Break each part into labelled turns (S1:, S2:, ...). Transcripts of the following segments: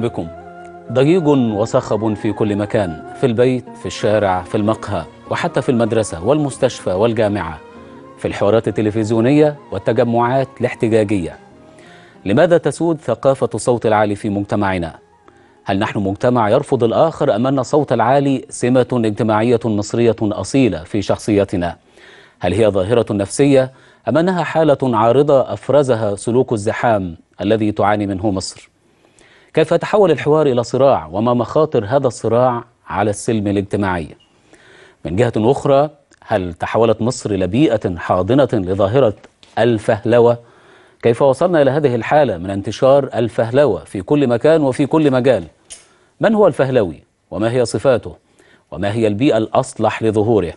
S1: بكم ضجيج وصخب في كل مكان في البيت في الشارع في المقهى وحتى في المدرسة والمستشفى والجامعة في الحوارات التلفزيونية والتجمعات الاحتجاجية لماذا تسود ثقافة الصوت العالي في مجتمعنا؟ هل نحن مجتمع يرفض الآخر أم أن الصوت العالي سمة اجتماعية مصرية أصيلة في شخصيتنا؟ هل هي ظاهرة نفسية أم أنها حالة عارضة أفرزها سلوك الزحام الذي تعاني منه مصر؟ كيف تحول الحوار إلى صراع وما مخاطر هذا الصراع على السلم الاجتماعي من جهة أخرى هل تحولت مصر إلى بيئة حاضنة لظاهرة الفهلوة؟ كيف وصلنا إلى هذه الحالة من انتشار الفهلوة في كل مكان وفي كل مجال؟ من هو الفهلوي؟ وما هي صفاته؟ وما هي البيئة الأصلح لظهوره؟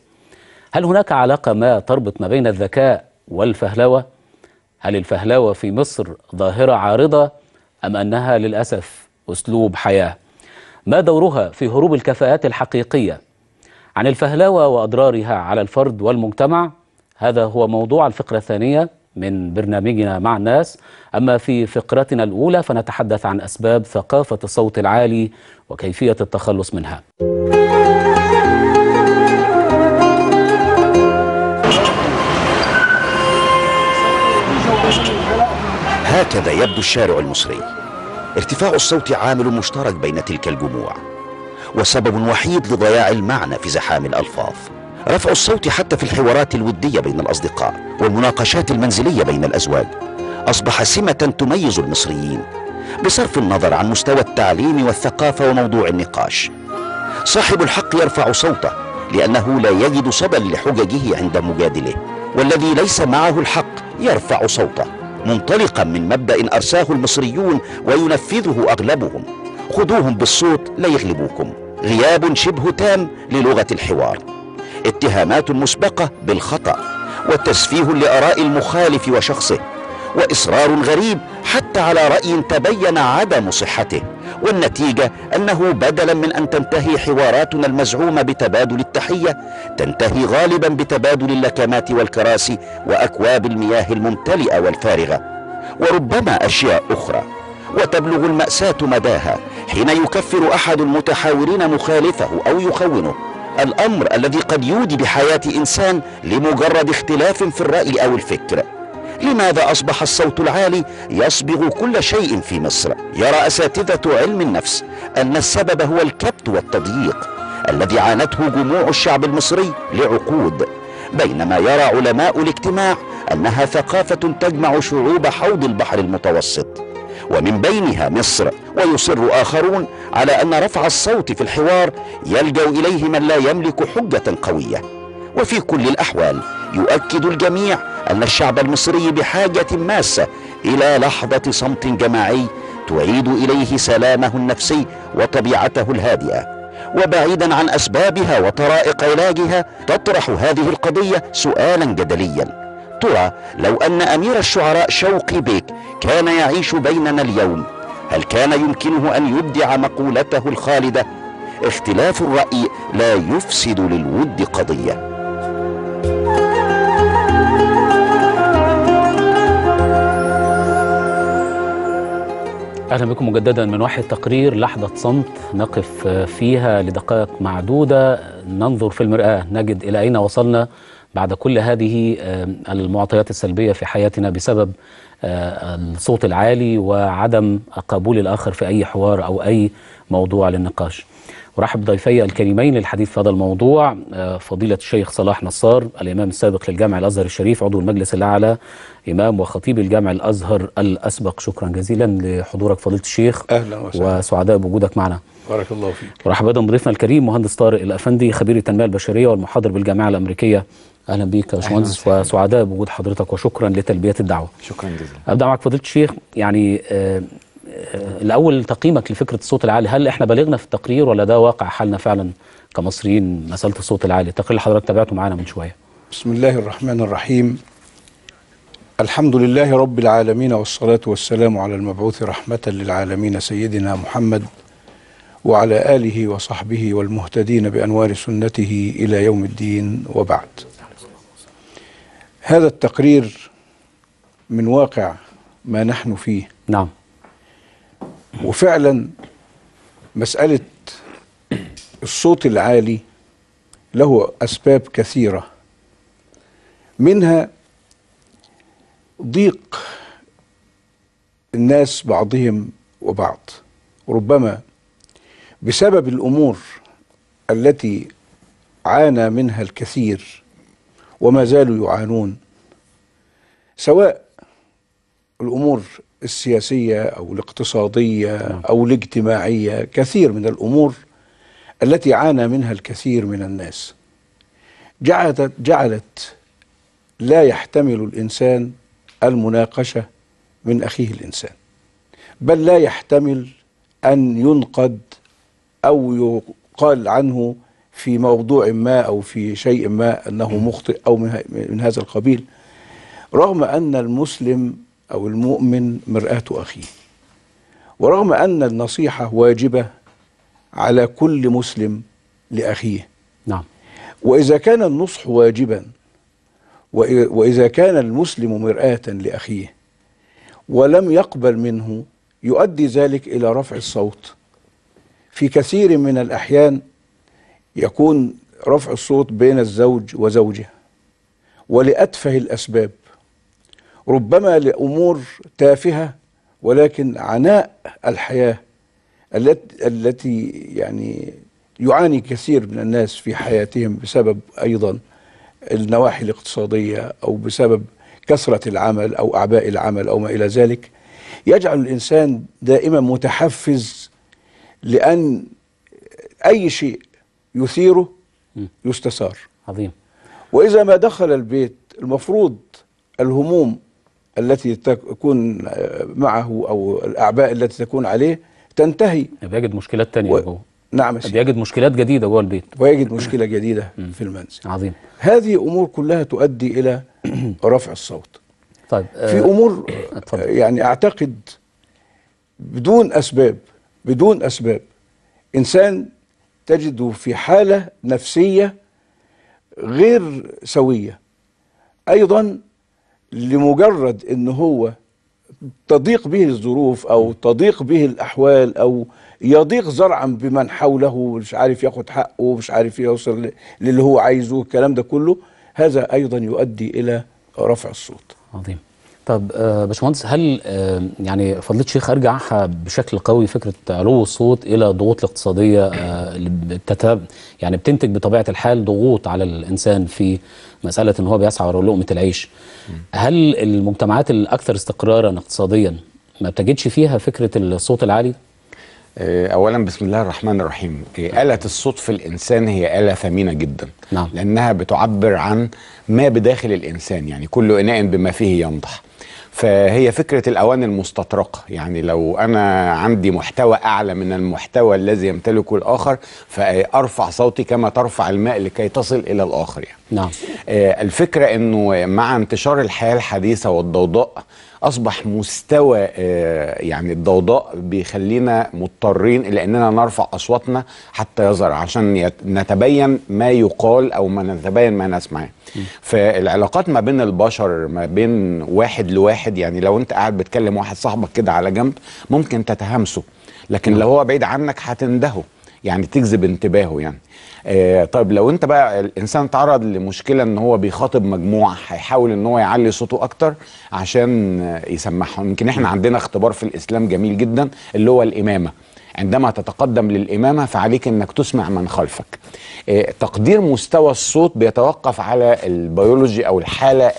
S1: هل هناك علاقة ما تربط ما بين الذكاء والفهلوة؟ هل الفهلوة في مصر ظاهرة عارضة أم أنها للأسف أسلوب حياة ما دورها في هروب الكفاءات الحقيقية عن الفهلوة وأضرارها على الفرد والمجتمع هذا هو موضوع الفقرة الثانية من برنامجنا مع الناس أما في فقرتنا الأولى فنتحدث عن أسباب ثقافة الصوت العالي وكيفية التخلص منها
S2: هكذا يبدو الشارع المصري ارتفاع الصوت عامل مشترك بين تلك الجموع وسبب وحيد لضياع المعنى في زحام الألفاظ رفع الصوت حتى في الحوارات الودية بين الأصدقاء والمناقشات المنزلية بين الأزواج أصبح سمة تميز المصريين بصرف النظر عن مستوى التعليم والثقافة وموضوع النقاش صاحب الحق يرفع صوته لأنه لا يجد صدى لحججه عند مجادله والذي ليس معه الحق يرفع صوته منطلقا من مبدا ارساه المصريون وينفذه اغلبهم خذوهم بالصوت لا يغلبوكم غياب شبه تام للغه الحوار اتهامات مسبقه بالخطا وتسفيه لاراء المخالف وشخصه واصرار غريب حتى على راي تبين عدم صحته والنتيجة أنه بدلا من أن تنتهي حواراتنا المزعومة بتبادل التحية تنتهي غالبا بتبادل اللكمات والكراسي وأكواب المياه الممتلئة والفارغة وربما أشياء أخرى وتبلغ المأساة مداها حين يكفر أحد المتحاورين مخالفه أو يخونه الأمر الذي قد يودي بحياة إنسان لمجرد اختلاف في الرأي أو الفكر لماذا أصبح الصوت العالي يصبغ كل شيء في مصر؟ يرى أساتذة علم النفس أن السبب هو الكبت والتضييق الذي عانته جموع الشعب المصري لعقود بينما يرى علماء الاجتماع أنها ثقافة تجمع شعوب حوض البحر المتوسط ومن بينها مصر ويصر آخرون على أن رفع الصوت في الحوار يلجأ إليه من لا يملك حجة قوية وفي كل الأحوال يؤكد الجميع أن الشعب المصري بحاجة ماسة إلى لحظة صمت جماعي تعيد إليه سلامه النفسي وطبيعته الهادئة وبعيدا عن أسبابها وطرائق علاجها تطرح هذه القضية سؤالا جدليا ترى لو أن أمير الشعراء شوقي بيك كان يعيش بيننا اليوم هل كان يمكنه أن يبدع مقولته الخالدة اختلاف الرأي لا يفسد للود قضية
S1: اهلا بكم مجددا من واحد تقرير لحظه صمت نقف فيها لدقائق معدوده ننظر في المراه نجد الى اين وصلنا بعد كل هذه المعطيات السلبيه في حياتنا بسبب آه، الصوت العالي وعدم قبول الاخر في اي حوار او اي موضوع للنقاش ورحب ضيفي الكريمين للحديث في هذا الموضوع آه، فضيلة الشيخ صلاح نصار الإمام السابق للجامع الأزهر الشريف عضو المجلس الأعلى إمام وخطيب الجامع الأزهر الأسبق شكرا جزيلا لحضورك فضيلة الشيخ أهلا وسهلا وسعداء بوجودك معنا بارك الله فيك ورحب أيضا بضيفنا الكريم مهندس طارق الأفندي خبير التنمية البشرية والمحاضر بالجامعة الأمريكية اهلا بيك يا باشمهندس وسعداء بوجود حضرتك وشكرا لتلبيه الدعوه شكرا جزيلا ابدا معك فضيله الشيخ يعني آه الاول تقييمك لفكره الصوت العالي هل احنا بلغنا في التقرير ولا ده واقع حالنا فعلا كمصريين مساله الصوت العالي التقرير اللي حضرتك تابعته معانا من شويه
S3: بسم الله الرحمن الرحيم الحمد لله رب العالمين والصلاه والسلام على المبعوث رحمه للعالمين سيدنا محمد وعلى اله وصحبه والمهتدين بانوار سنته الى يوم الدين وبعد هذا التقرير من واقع ما نحن فيه نعم وفعلا مسألة الصوت العالي له أسباب كثيرة منها ضيق الناس بعضهم وبعض ربما بسبب الأمور التي عانى منها الكثير وما زالوا يعانون سواء الأمور السياسيه او الاقتصاديه نعم. او الاجتماعيه كثير من الامور التي عانى منها الكثير من الناس جعلت جعلت لا يحتمل الانسان المناقشه من اخيه الانسان بل لا يحتمل ان ينقد او يقال عنه في موضوع ما او في شيء ما انه نعم. مخطئ او من هذا القبيل رغم ان المسلم أو المؤمن مرآة أخيه ورغم أن النصيحة واجبة على كل مسلم لأخيه نعم وإذا كان النصح واجبا وإذا كان المسلم مرآة لأخيه ولم يقبل منه يؤدي ذلك إلى رفع الصوت في كثير من الأحيان يكون رفع الصوت بين الزوج وزوجه ولأتفه الأسباب ربما لأمور تافهة ولكن عناء الحياة التي يعني يعاني كثير من الناس في حياتهم بسبب أيضا النواحي الاقتصادية أو بسبب كثرة العمل أو أعباء العمل أو ما إلى ذلك يجعل الإنسان دائما متحفز لأن أي شيء يثيره يستثار عظيم وإذا ما دخل البيت المفروض الهموم التي تكون معه أو الأعباء التي تكون عليه تنتهي بيجد مشكلات ثانيه و... جوه نعم سيدي بيجد مشكلات جديدة جوه البيت ويجد مشكلة جديدة في المنزل عظيم هذه أمور كلها تؤدي إلى رفع الصوت طيب في آه، أمور أتفضل. يعني أعتقد بدون أسباب بدون أسباب إنسان تجده في حالة نفسية غير سوية أيضا لمجرد ان هو تضيق به الظروف او تضيق به الاحوال او يضيق زرعا بمن حوله مش عارف ياخد حقه مش عارف يوصل للي هو عايزه الكلام ده كله هذا ايضا يؤدي الى رفع
S1: الصوت عظيم طب آه، باشمهندس هل آه، يعني فضيله الشيخ ارجعها بشكل قوي فكره علو الصوت الى ضغوط الاقتصاديه آه، اللي يعني بتنتج بطبيعه الحال ضغوط على الانسان في مساله ان هو بيسعى وراء لقمه العيش. هل المجتمعات الاكثر استقرارا اقتصاديا ما بتجدش فيها فكره الصوت العالي؟ اولا بسم الله الرحمن الرحيم نعم. آلة الصوت في الانسان هي
S4: آلة ثمينة جدا نعم. لانها بتعبر عن ما بداخل الانسان يعني كل اناء بما فيه ينضح فهي فكرة الأوان المستطرقة يعني لو أنا عندي محتوى أعلى من المحتوى الذي يمتلكه الآخر فأرفع صوتي كما ترفع الماء لكي تصل إلى الآخر يعني. نعم. آه، الفكرة أنه مع انتشار الحياة الحديثة والضوضاء اصبح مستوى آه، يعني الضوضاء بيخلينا مضطرين الى اننا نرفع اصواتنا حتى يظهر عشان نتبين ما يقال او ما نتبين ما نسمعه فالعلاقات ما بين البشر ما بين واحد لواحد يعني لو انت قاعد بتكلم واحد صاحبك كده على جنب ممكن تتهمسه لكن لو هو بعيد عنك هتندهه يعني تجذب انتباهه يعني آه، طيب لو انت بقى الانسان تعرض لمشكله ان هو بيخاطب مجموعه هيحاول ان هو يعلي صوته اكتر عشان يسمعهم يمكن احنا عندنا اختبار في الاسلام جميل جدا اللي هو الامامه عندما تتقدم للإمامة فعليك أنك تسمع من خلفك آه، تقدير مستوى الصوت بيتوقف على البيولوجي أو الحالة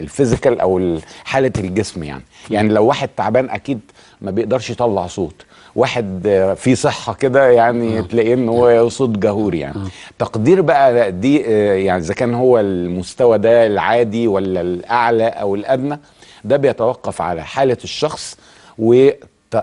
S4: الفيزيكال أو حالة الجسم يعني يعني لو واحد تعبان أكيد ما بيقدرش يطلع صوت واحد في صحه كده يعني آه. تلاقيه ان هو آه. صوت جهور يعني آه. تقدير بقى دي يعني اذا كان هو المستوى ده العادي ولا الاعلى او الادنى ده بيتوقف على حاله الشخص و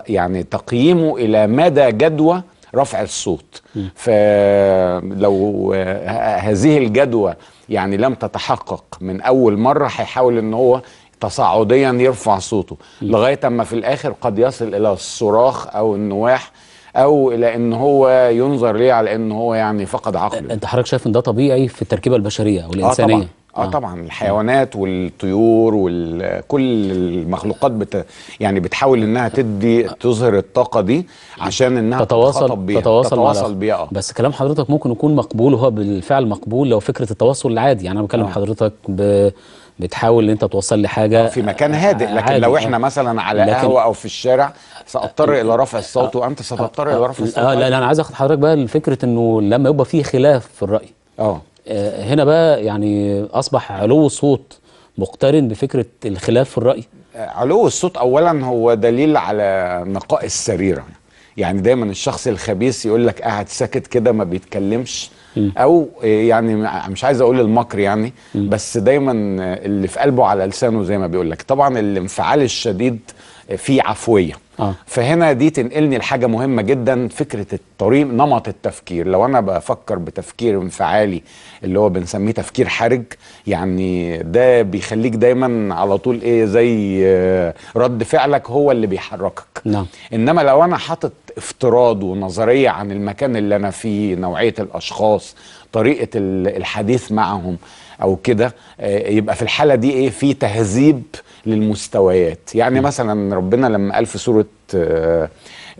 S4: يعني تقييمه الى مدى جدوى رفع الصوت فلو هذه الجدوى يعني لم تتحقق من اول مره هيحاول ان هو تصاعديا يرفع صوته لغايه اما في الاخر قد يصل الى الصراخ او النواح او الى ان هو ينظر ليه على ان هو يعني فقد عقله
S1: انت حضرتك شايف ان ده طبيعي في التركيبه البشريه آه والانسانيه آه طبعًا. آه, اه طبعا الحيوانات والطيور
S4: وكل المخلوقات بت يعني بتحاول انها تدي تظهر الطاقه دي عشان انها تتواصل بيها تتواصل, تتواصل بيها آه.
S1: بس كلام حضرتك ممكن يكون مقبول وهو بالفعل مقبول لو فكره التواصل العادي يعني انا بكلم آه. حضرتك ب بتحاول ان انت توصل لحاجه في مكان هادئ لكن عادي. لو يعني. احنا مثلا على قهوه
S4: او في الشارع ساضطر الى رفع الصوت وانت ستضطر الى رفع آه، الصوت اه لا,
S1: لا انا عايز اخد حضرتك بقى لفكره انه لما يبقى في خلاف في الراي آه. اه هنا بقى يعني اصبح علو الصوت مقترن بفكره الخلاف في الراي
S4: آه، علو الصوت اولا هو دليل على نقاء السريره يعني دايما الشخص الخبيث يقول لك قاعد ساكت كده ما بيتكلمش او يعني مش عايز اقول المكر يعني بس دايما اللي في قلبه على لسانه زي ما بيقول لك طبعا الانفعال الشديد فيه عفويه آه. فهنا دي تنقلني لحاجه مهمه جدا فكره الطريق نمط التفكير لو انا بفكر بتفكير انفعالي اللي هو بنسميه تفكير حرج يعني ده بيخليك دايما على طول ايه زي آه، رد فعلك هو اللي بيحركك نعم. انما لو انا حاطط افتراض ونظريه عن المكان اللي انا فيه نوعيه الاشخاص طريقه الحديث معهم او كده آه، يبقى في الحاله دي ايه في تهذيب للمستويات يعني مثلا ربنا لما قال في سورة آه،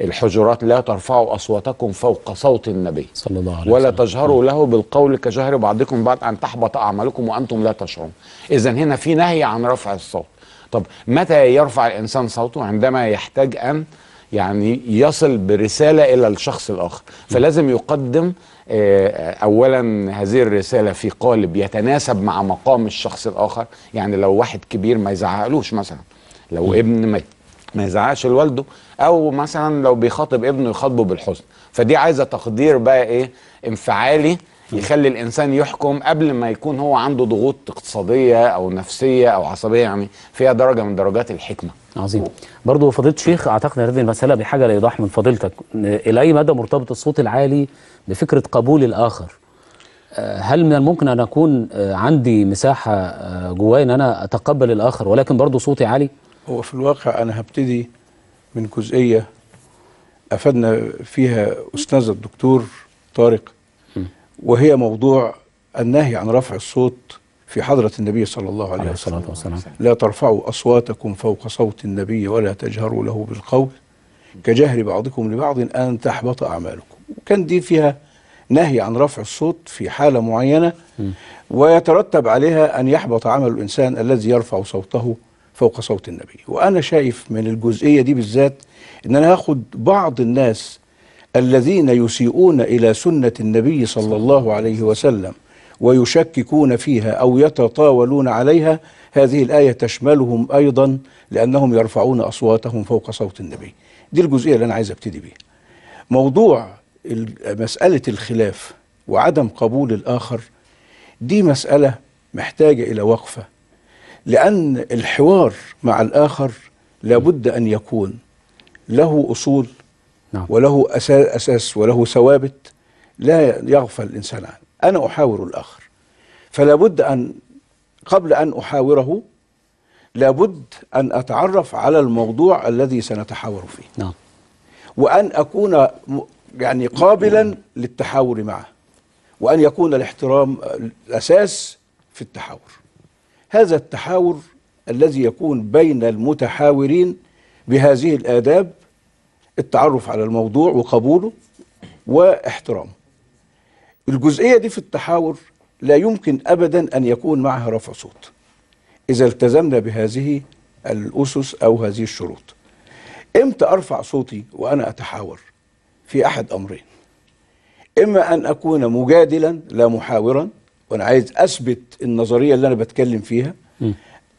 S4: الحجرات لا ترفعوا أصواتكم فوق صوت النبي صلى الله عليه وسلم ولا تجهروا له بالقول كجهر بعضكم بعد أن تحبط أعمالكم وأنتم لا تشعرون إذا هنا في نهي عن رفع الصوت طب متى يرفع الإنسان صوته عندما يحتاج أن يعني يصل برسالة إلى الشخص الآخر فلازم يقدم آه، آه، أولا هذه الرسالة في قالب يتناسب مع مقام الشخص الآخر يعني لو واحد كبير ما يزعقلوش مثلا لو ابن ما ما يزعقش لوالده او مثلا لو بيخاطب ابنه يخاطبه بالحزن فدي عايزه تقدير بقى ايه انفعالي يخلي الانسان يحكم قبل ما يكون هو عنده ضغوط اقتصاديه او نفسيه او عصبيه
S1: يعني فيها درجه من درجات الحكمه عظيم برضه فضيله الشيخ اعتقد هذه المساله بحاجه لايضاح من فضيلتك الى اي مدى مرتبط الصوت العالي بفكره قبول الاخر آه، هل من الممكن ان اكون آه، عندي مساحه آه، جوايا ان انا اتقبل
S3: الاخر ولكن برضه صوتي عالي هو في الواقع انا هبتدي من جزئيه افدنا فيها استاذ الدكتور طارق وهي موضوع النهي عن رفع الصوت في حضرة النبي صلى الله عليه وسلم لا ترفعوا أصواتكم فوق صوت النبي ولا تجهروا له بالقول كجهر بعضكم لبعض أن تحبط أعمالكم كان دي فيها نهي عن رفع الصوت في حالة معينة ويترتب عليها أن يحبط عمل الإنسان الذي يرفع صوته فوق صوت النبي وأنا شايف من الجزئية دي بالذات أن أنا هاخد بعض الناس الذين يسيئون إلى سنة النبي صلى الله عليه وسلم ويشككون فيها أو يتطاولون عليها هذه الآية تشملهم أيضا لأنهم يرفعون أصواتهم فوق صوت النبي دي الجزئية اللي أنا عايز أبتدي بيها موضوع مسألة الخلاف وعدم قبول الآخر دي مسألة محتاجة إلى وقفة لأن الحوار مع الآخر لابد أن يكون له أصول نعم. وله أساس وله ثوابت لا يغفل الإنسان عنه أنا أحاور الآخر فلا بد أن قبل أن أحاوره لابد أن أتعرف على الموضوع الذي سنتحاور فيه نعم وأن أكون يعني قابلا للتحاور معه وأن يكون الاحترام الأساس في التحاور هذا التحاور الذي يكون بين المتحاورين بهذه الآداب التعرف على الموضوع وقبوله واحترامه الجزئية دي في التحاور لا يمكن أبدا أن يكون معها رفع صوت إذا التزمنا بهذه الأسس أو هذه الشروط إمتى أرفع صوتي وأنا أتحاور في أحد أمرين إما أن أكون مجادلا لا محاورا وأنا عايز أثبت النظرية اللي أنا بتكلم فيها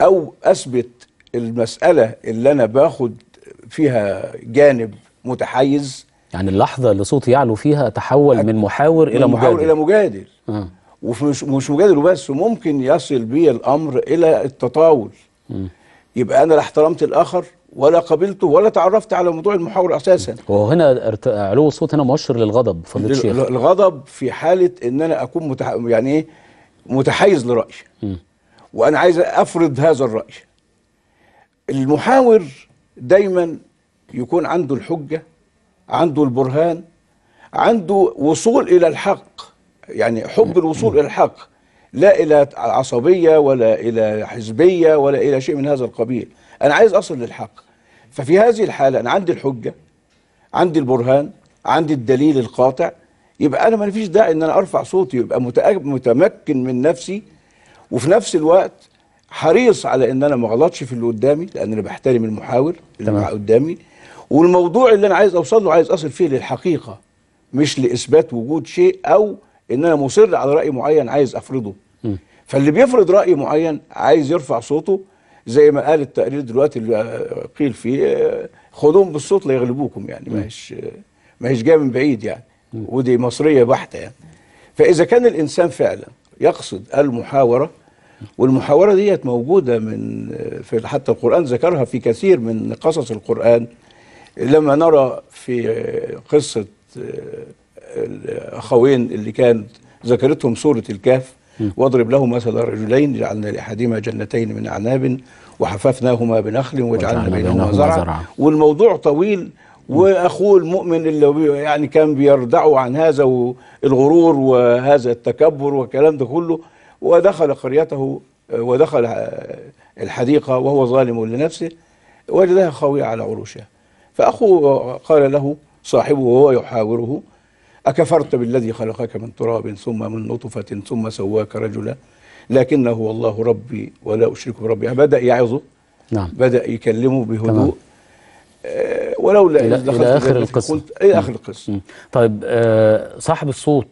S3: أو أثبت المسألة اللي أنا باخد فيها جانب متحيز يعني اللحظة اللي صوتي يعلو فيها تحول من محاور إلى مجادل محاور إلى مجادل آه. ومش مش مجادل وبس وممكن يصل بي الأمر إلى التطاول م. يبقى أنا لا احترمت الآخر ولا قبلته ولا تعرفت على موضوع المحاور أساسا
S1: وهنا ارت... علو الصوت هنا مؤشر للغضب فضيلة الشيخ
S3: الغضب في حالة إن أنا أكون متح... يعني إيه متحيز لرأيي وأنا عايز أفرض هذا الرأي المحاور دايما يكون عنده الحجة عنده البرهان عنده وصول إلى الحق يعني حب الوصول إلى الحق لا إلى عصبية ولا إلى حزبية ولا إلى شيء من هذا القبيل أنا عايز أصل للحق ففي هذه الحالة أنا عندي الحجة عندي البرهان عندي الدليل القاطع يبقى أنا ما فيش داعي إن أنا أرفع صوتي يبقى متمكن من نفسي وفي نفس الوقت حريص على ان انا ما اغلطش في اللي قدامي لان انا بحترم المحاور اللي قدامي والموضوع اللي انا عايز اوصل له عايز اصل فيه للحقيقه مش لاثبات وجود شيء او ان انا مصر على راي معين عايز افرضه فاللي بيفرض راي معين عايز يرفع صوته زي ما قال التقرير دلوقتي اللي قيل فيه خدوهم بالصوت ليغلبوكم يعني ماهيش ماهيش جايه من بعيد يعني ودي مصريه بحته يعني فاذا كان الانسان فعلا يقصد المحاوره والمحاوره ديت موجوده من في حتى القران ذكرها في كثير من قصص القران لما نرى في قصة آه، الأخوين اللي كانت ذكرتهم سورة الكهف واضرب لهم مثلا رجلين جعلنا لأحدهما جنتين من أعناب وحففناهما بنخل وجعلنا بينهما زرعا والموضوع طويل واخوه المؤمن اللي يعني كان بيردعه عن هذا الغرور وهذا التكبر والكلام ده كله ودخل قريته آه، ودخل آه، الحديقه وهو ظالم لنفسه وجدها خاويه على عروشها فأخوه قال له صاحبه وهو يحاوره أكفرت بالذي خلقك من تراب ثم من نطفة ثم سواك رجلا لكنه والله ربي ولا أشرك بربي بدأ يعظه نعم بدأ يكلمه بهدوء آه ولولا إلى, إلى آخر القصة قلت إلى آخر
S1: القصة طيب آه صاحب الصوت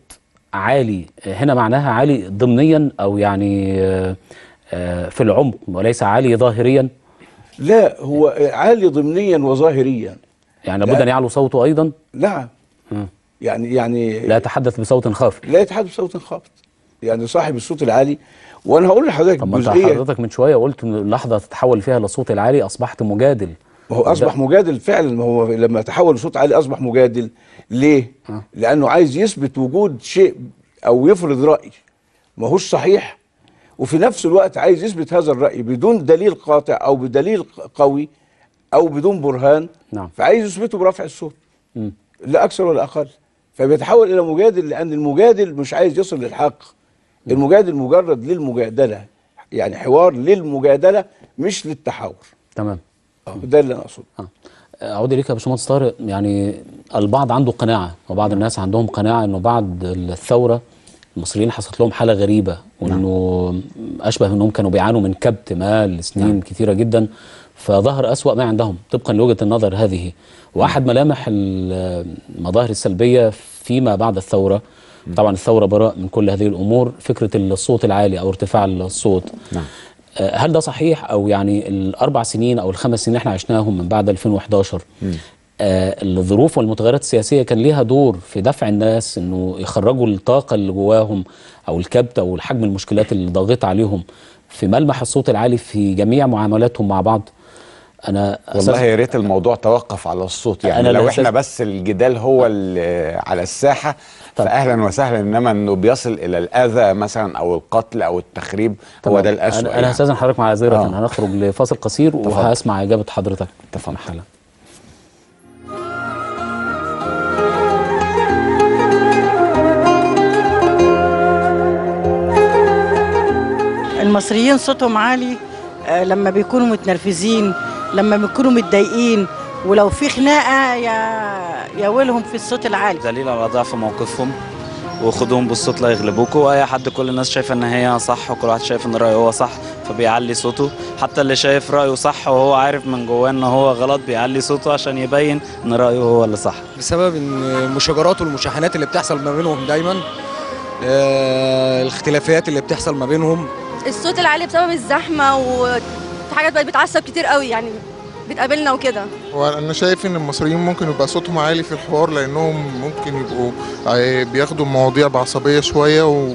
S1: عالي هنا معناها عالي ضمنيا أو يعني آه, آه، في العمق وليس عالي ظاهريا
S3: لا هو عالي ضمنيا وظاهريا
S1: يعني لابد ان يعلو
S3: صوته ايضا نعم يعني يعني لا يتحدث بصوت خافت لا يتحدث بصوت خافت يعني صاحب الصوت العالي وانا هقول لحضرتك طب ما انت حضرتك من شويه قلت اللحظه تتحول فيها للصوت العالي اصبحت مجادل ما هو اصبح مجادل فعلا ما هو لما تحول لصوت عالي اصبح مجادل ليه؟ آه. لانه عايز يثبت وجود شيء او يفرض راي ما هوش صحيح وفي نفس الوقت عايز يثبت هذا الرأي بدون دليل قاطع أو بدليل قوي أو بدون برهان نعم. فعايز يثبته برفع الصوت لا أكثر ولا أقل فبيتحول إلى مجادل لأن المجادل مش عايز يصل للحق م. المجادل مجرد للمجادلة يعني حوار للمجادلة مش للتحاور تمام آه، ده اللي أنا أقصده آه.
S1: اعود اليك يا باشمهندس طارق يعني البعض عنده قناعه وبعض نعم. الناس عندهم قناعه انه بعد الثوره المصريين حصلت لهم حاله غريبه نعم. وانه نعم. اشبه انهم كانوا بيعانوا من كبت مال لسنين نعم. كثيره جدا فظهر أسوأ ما عندهم طبقا لوجهه النظر هذه واحد نعم. ملامح المظاهر السلبيه فيما بعد الثوره نعم. طبعا الثوره براء من كل هذه الامور فكره الصوت العالي او ارتفاع الصوت نعم. آه، هل ده صحيح او يعني الاربع سنين او الخمس سنين اللي احنا عشناهم من بعد 2011 م. آه، الظروف والمتغيرات السياسيه كان ليها دور في دفع الناس انه يخرجوا الطاقه اللي جواهم او الكبت او حجم المشكلات اللي ضاغطه عليهم في ملمح الصوت العالي في جميع معاملاتهم مع بعض انا والله يا ريت
S4: الموضوع توقف على الصوت يعني أنا لو احنا بس الجدال هو على الساحه طبعا. فاهلا وسهلا انما انه بيصل الى الاذى مثلا او القتل او التخريب طبعا. هو ده الاسوء انا هستاذن يعني. حضرتك معذره آه.
S1: هنخرج لفاصل قصير وهسمع اجابه حضرتك اتفقنا
S2: المصريين صوتهم عالي آه، لما بيكونوا متنرفزين لما بيكونوا متضايقين ولو في خناقه يا
S1: يا ويلهم في الصوت العالي دليل على ضعف موقفهم وخدوهم بالصوت لا يغلبوكوا اي حد كل الناس شايفه ان هي صح وكل واحد شايف ان رايه هو صح فبيعلي صوته حتى اللي شايف رايه صح وهو عارف من جواه ان هو غلط بيعلي صوته عشان يبين ان رايه هو اللي صح بسبب ان المشاجرات والمشاحنات اللي بتحصل ما بينهم دايما آه الاختلافات اللي بتحصل ما بينهم
S2: الصوت العالي بسبب الزحمه وفي حاجات بقت بتعصب كتير قوي يعني بتقابلنا وكده
S1: وانا شايف ان المصريين ممكن يبقى صوتهم عالي في الحوار لانهم ممكن يبقوا آه، بياخدوا المواضيع بعصبيه شويه و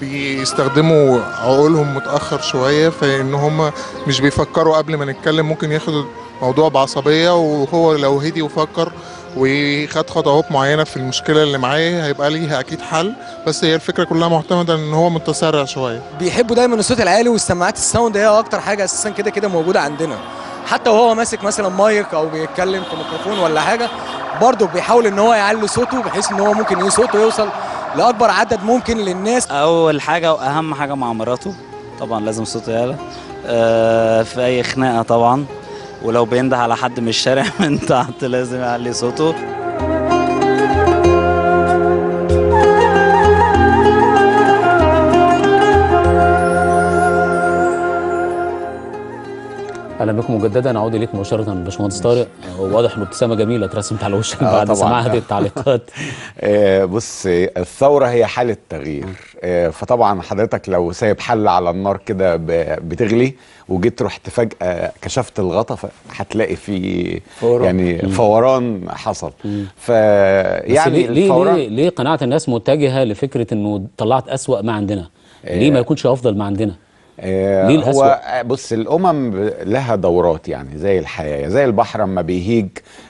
S1: بيستخدموا عقولهم متاخر شويه فان هم مش بيفكروا قبل ما نتكلم ممكن ياخدوا الموضوع بعصبيه وهو لو هدي وفكر وخد خطوات معينه في المشكله اللي معاه هيبقى ليها اكيد حل بس هي الفكره كلها معتمده ان هو متسرع شويه
S5: بيحبوا دايما الصوت العالي والسماعات الساوند هي اكتر حاجه اساسا كده كده موجوده عندنا حتى وهو ماسك مثلا مايك او بيتكلم في ميكروفون ولا حاجه برضه بيحاول ان هو يعلي صوته بحيث ان هو ممكن صوته يوصل لاكبر عدد ممكن للناس
S1: اول حاجه واهم حاجه مع مراته طبعا لازم صوته يعلى آه، في اي خناقه طبعا ولو بينده على حد من الشارع من تحت لازم يعلي صوته اهلا بكم مجددا اعود اليك مباشره باشمهندس طارق واضح ان ابتسامه جميله اترسمت على وشك آه بعد سماع هذه التعليقات آه، بص الثوره هي حاله تغيير
S4: آه، فطبعا حضرتك لو سايب حل على النار كده بتغلي وجيت رحت فجاه كشفت الغطا هتلاقي في يعني فوران حصل
S1: فيعني ليه, ليه ليه ليه قناعه الناس متجهه لفكره انه طلعت اسوا ما عندنا ليه ما آه. يكونش افضل ما عندنا ليه آه، هو
S4: بص الامم لها دورات يعني زي الحياه زي البحر اما بيهيج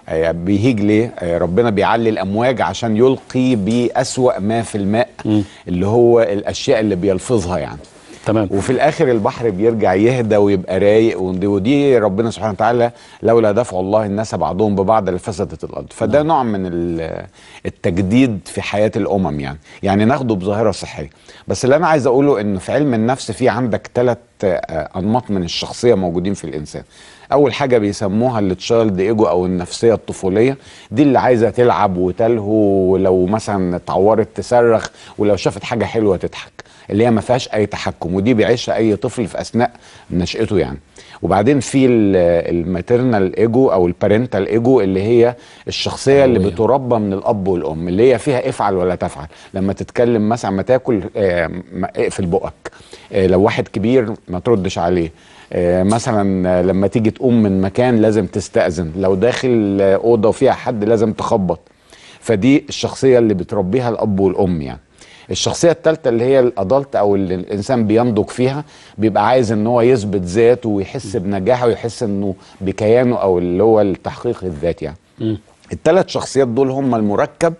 S4: آه، بيهيج ليه آه، ربنا بيعلي الامواج عشان يلقي باسوا ما في الماء م. اللي هو الاشياء اللي بيلفظها يعني تمام وفي الاخر البحر بيرجع يهدى ويبقى رايق ودي ربنا سبحانه وتعالى لولا دفع الله الناس بعضهم ببعض لفسدت الارض فده نعم. نوع من التجديد في حياه الامم يعني يعني ناخده بظاهره صحيه بس اللي انا عايز اقوله انه في علم النفس في عندك ثلاث آه، انماط من الشخصيه موجودين في الانسان اول حاجه بيسموها التشايلد ايجو او النفسيه الطفوليه دي اللي عايزه تلعب وتلهو ولو مثلا اتعورت تصرخ ولو شافت حاجه حلوه تضحك اللي هي ما فيهاش اي تحكم ودي بيعيشها اي طفل في اثناء نشأته يعني وبعدين في الماتيرنال ايجو او البارنتال ايجو اللي هي الشخصيه اللي بتربى من الاب والام اللي هي فيها افعل ولا تفعل لما تتكلم مثلا ما تاكل آه، اقفل بقك آه، لو واحد كبير ما تردش عليه آه، مثلا لما تيجي تقوم من مكان لازم تستأذن لو داخل أوضة وفيها حد لازم تخبط فدي الشخصية اللي بتربيها الأب والأم يعني الشخصيه الثالثه اللي هي الادلت او اللي الانسان بينضج فيها بيبقى عايز ان هو يثبت ذاته ويحس بنجاحه ويحس انه بكيانه او اللي هو التحقيق الذاتي يعني الثلاث شخصيات دول هم المركب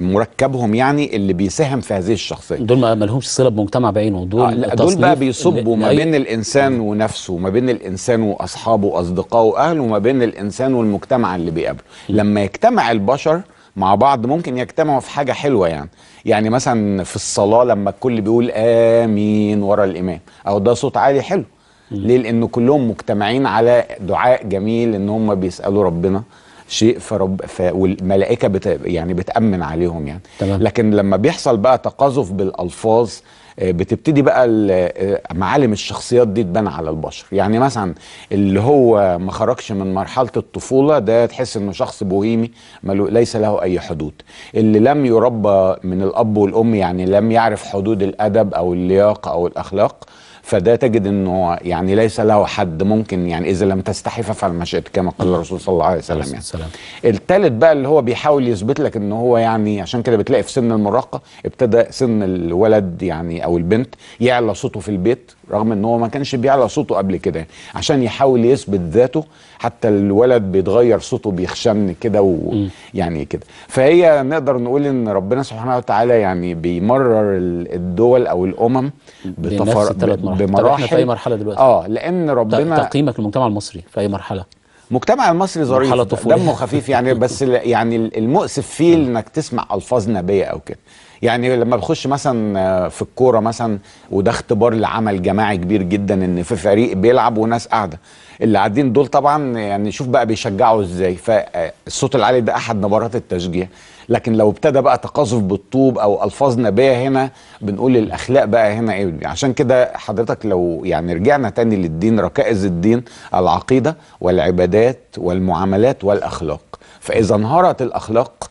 S4: مركبهم يعني اللي بيساهم في هذه الشخصيه دول ما
S1: لهمش صله بمجتمع بعينه دول آه لا دول بقى بيصبوا ما بين
S4: الانسان ونفسه ما بين الانسان واصحابه واصدقائه واهله وما بين الانسان والمجتمع اللي بيقابله لما يجتمع البشر مع بعض ممكن يجتمعوا في حاجه حلوه يعني يعني مثلا في الصلاه لما الكل بيقول امين ورا الامام او ده صوت عالي حلو ليه لان كلهم مجتمعين على دعاء جميل ان هم بيسالوا ربنا شيء فرب ف... والملائكه بت... يعني بتامن عليهم يعني تمام. لكن لما بيحصل بقى تقاذف بالالفاظ آه، بتبتدي بقى آه، معالم الشخصيات دي تبان على البشر يعني مثلا اللي هو ما خرجش من مرحله الطفوله ده تحس انه شخص بوهيمي ليس له اي حدود اللي لم يربى من الاب والام يعني لم يعرف حدود الادب او اللياقه او الاخلاق فده تجد انه يعني ليس له حد ممكن يعني اذا لم تستحي فافعل ما شئت كما قال نعم. الرسول صلى الله عليه وسلم يعني السلام. التالت بقى اللي هو بيحاول يثبت لك ان هو يعني عشان كده بتلاقي في سن المراهقه ابتدى سن الولد يعني او البنت يعلى صوته في البيت رغم ان هو ما كانش بيعلى صوته قبل كده يعني عشان يحاول يثبت ذاته حتى الولد بيتغير صوته بيخشن كده ويعني كده فهي نقدر نقول ان ربنا سبحانه وتعالى يعني بيمرر الدول او الامم بتفر... بمراحل احنا في اي مرحله دلوقتي اه لان ربنا تقييمك للمجتمع المصري في اي مرحله المجتمع المصري ظريف دمه خفيف يعني بس يعني المؤسف فيه انك تسمع الفاظ نبيه او كده يعني لما بخش مثلا آه، في الكوره مثلا وده اختبار لعمل جماعي كبير جدا ان في فريق بيلعب وناس قاعده اللي قاعدين دول طبعا يعني شوف بقى بيشجعوا ازاي فالصوت آه، العالي ده احد نبرات التشجيع لكن لو ابتدى بقى تقاذف بالطوب او الفاظ نبيه هنا بنقول الاخلاق بقى هنا ايه عشان كده حضرتك لو يعني رجعنا تاني للدين ركائز الدين العقيده والعبادات والمعاملات والاخلاق فاذا انهارت الاخلاق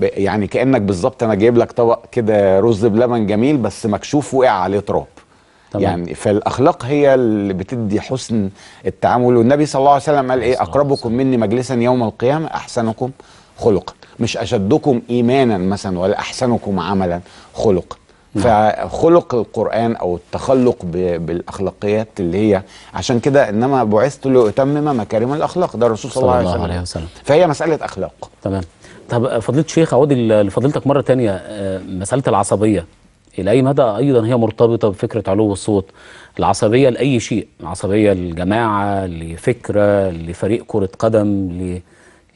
S4: يعني كانك بالظبط انا جايب لك طبق كده رز بلبن جميل بس مكشوف وقع عليه تراب يعني فالاخلاق هي اللي بتدي حسن التعامل والنبي صلى الله عليه وسلم قال ايه اقربكم مني مجلسا يوم القيامه احسنكم خلقا مش اشدكم ايمانا مثلا ولا احسنكم عملا خلقا نعم. فخلق القرآن أو التخلق بالأخلاقيات اللي هي عشان كده إنما بعثت لأتمم مكارم الأخلاق ده الرسول صلى, صلى الله عليه وسلم فهي مسألة
S1: أخلاق تمام طب فضيله الشيخ اعود لفضيلتك مره تانية آه، مساله العصبيه الى اي مدى ايضا هي مرتبطه بفكره علو الصوت العصبيه لاي شيء العصبيه لجماعه لفكره لفريق كره قدم ل...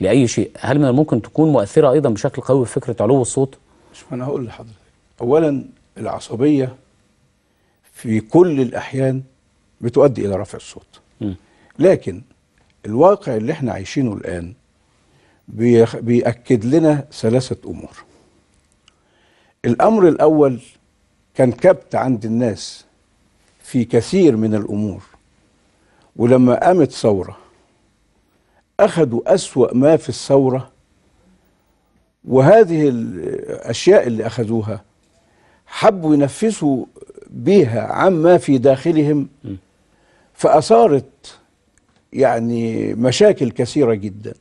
S1: لاي شيء هل من الممكن تكون
S3: مؤثره ايضا بشكل
S1: قوي بفكره علو الصوت
S3: شوف انا هقول لحضرتك اولا العصبيه في كل الاحيان بتؤدي الى رفع الصوت م. لكن الواقع اللي احنا عايشينه الان بيأكد لنا ثلاثة أمور الأمر الأول كان كبت عند الناس في كثير من الأمور ولما قامت ثورة أخذوا أسوأ ما في الثورة وهذه الأشياء اللي أخذوها حبوا ينفسوا بها عما في داخلهم فأثارت يعني مشاكل كثيرة جداً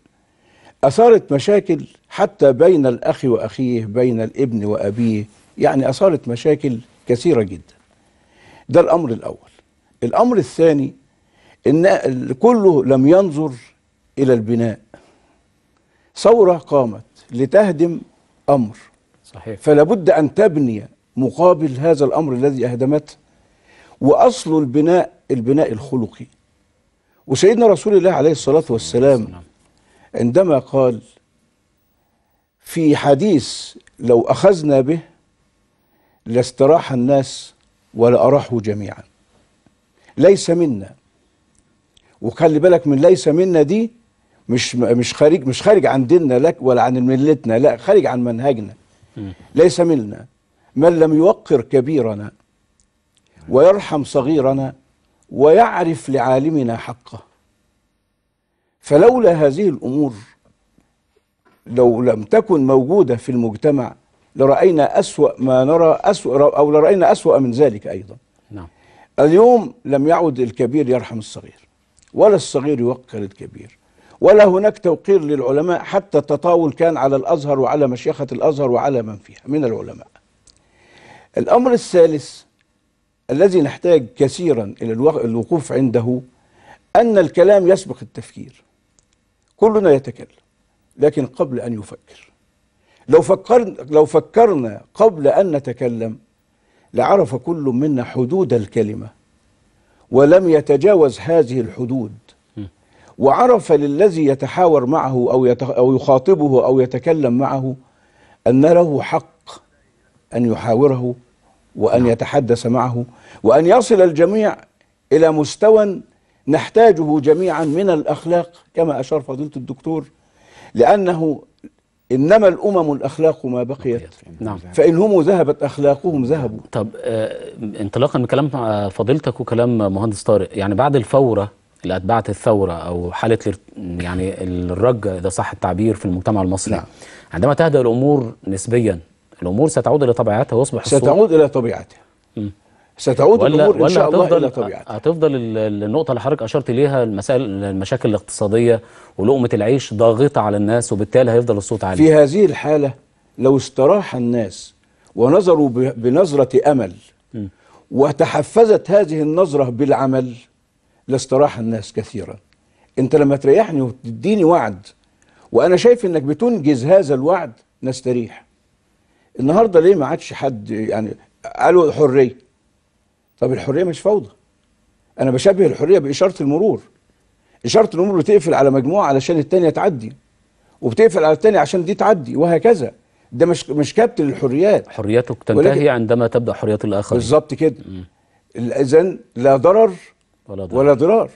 S3: أثارت مشاكل حتى بين الأخ وأخيه بين الابن وأبيه يعني أثارت مشاكل كثيرة جدا ده الأمر الأول الأمر الثاني إن كله لم ينظر إلى البناء ثورة قامت لتهدم أمر صحيح فلا بد أن تبني مقابل هذا الأمر الذي أهدمته وأصل البناء البناء الخلقي وسيدنا رسول الله عليه الصلاة والسلام نعم. عندما قال في حديث لو أخذنا به لاستراح الناس ولا أراحوا جميعا ليس منا وخلي بالك من ليس منا دي مش مش خارج مش خارج عن ديننا لك ولا عن ملتنا لا خارج عن منهجنا ليس منا من لم يوقر كبيرنا ويرحم صغيرنا ويعرف لعالمنا حقه فلولا هذه الأمور لو لم تكن موجودة في المجتمع لرأينا أسوأ ما نرى أسوأ أو لرأينا أسوأ من ذلك أيضا نعم. اليوم لم يعد الكبير يرحم الصغير ولا الصغير يوقر الكبير ولا هناك توقير للعلماء حتى التطاول كان على الأزهر وعلى مشيخة الأزهر وعلى من فيها من العلماء الأمر الثالث الذي نحتاج كثيرا إلى الوقوف عنده أن الكلام يسبق التفكير كلنا يتكلم لكن قبل أن يفكر لو فكرنا, لو فكرنا قبل أن نتكلم لعرف كل منا حدود الكلمة ولم يتجاوز هذه الحدود وعرف للذي يتحاور معه أو, أو يخاطبه أو يتكلم معه أن له حق أن يحاوره وأن نعم. يتحدث معه وأن يصل الجميع إلى مستوى نحتاجه جميعا من الأخلاق كما أشار فضيلة الدكتور لأنه إنما الأمم الأخلاق ما بقيت نعم. فإن هم ذهبت أخلاقهم ذهبوا طب
S1: آه، انطلاقا من كلام آه، فضيلتك وكلام مهندس طارق يعني بعد الفورة اللي أتبعت الثورة أو حالة يعني الرجة إذا صح التعبير في المجتمع المصري نعم. عندما تهدأ الأمور نسبيا الأمور ستعود إلى طبيعتها ويصبح ستعود
S3: إلى طبيعتها ستعود الامور ولا ان شاء الله الى طبيعتها
S1: هتفضل النقطه اللي حضرتك اشرت ليها المسائل المشاكل الاقتصاديه ولقمه العيش ضاغطه على الناس وبالتالي هيفضل الصوت عالي في
S3: هذه الحاله لو استراح الناس ونظروا بنظره امل وتحفزت هذه النظره بالعمل لاستراح الناس كثيرا انت لما تريحني وتديني وعد وانا شايف انك بتنجز هذا الوعد نستريح النهارده ليه ما عادش حد يعني قالوا حريه طب الحريه مش فوضى انا بشبه الحريه باشاره المرور اشاره المرور بتقفل على مجموعه علشان الثانيه تعدي وبتقفل على الثانيه عشان دي تعدي وهكذا ده مش مش كابتن الحريات حريتك تنتهي عندما تبدا حريات الاخرين بالظبط كده اذا لا ضرر ولا ضرار, ولا ضرار.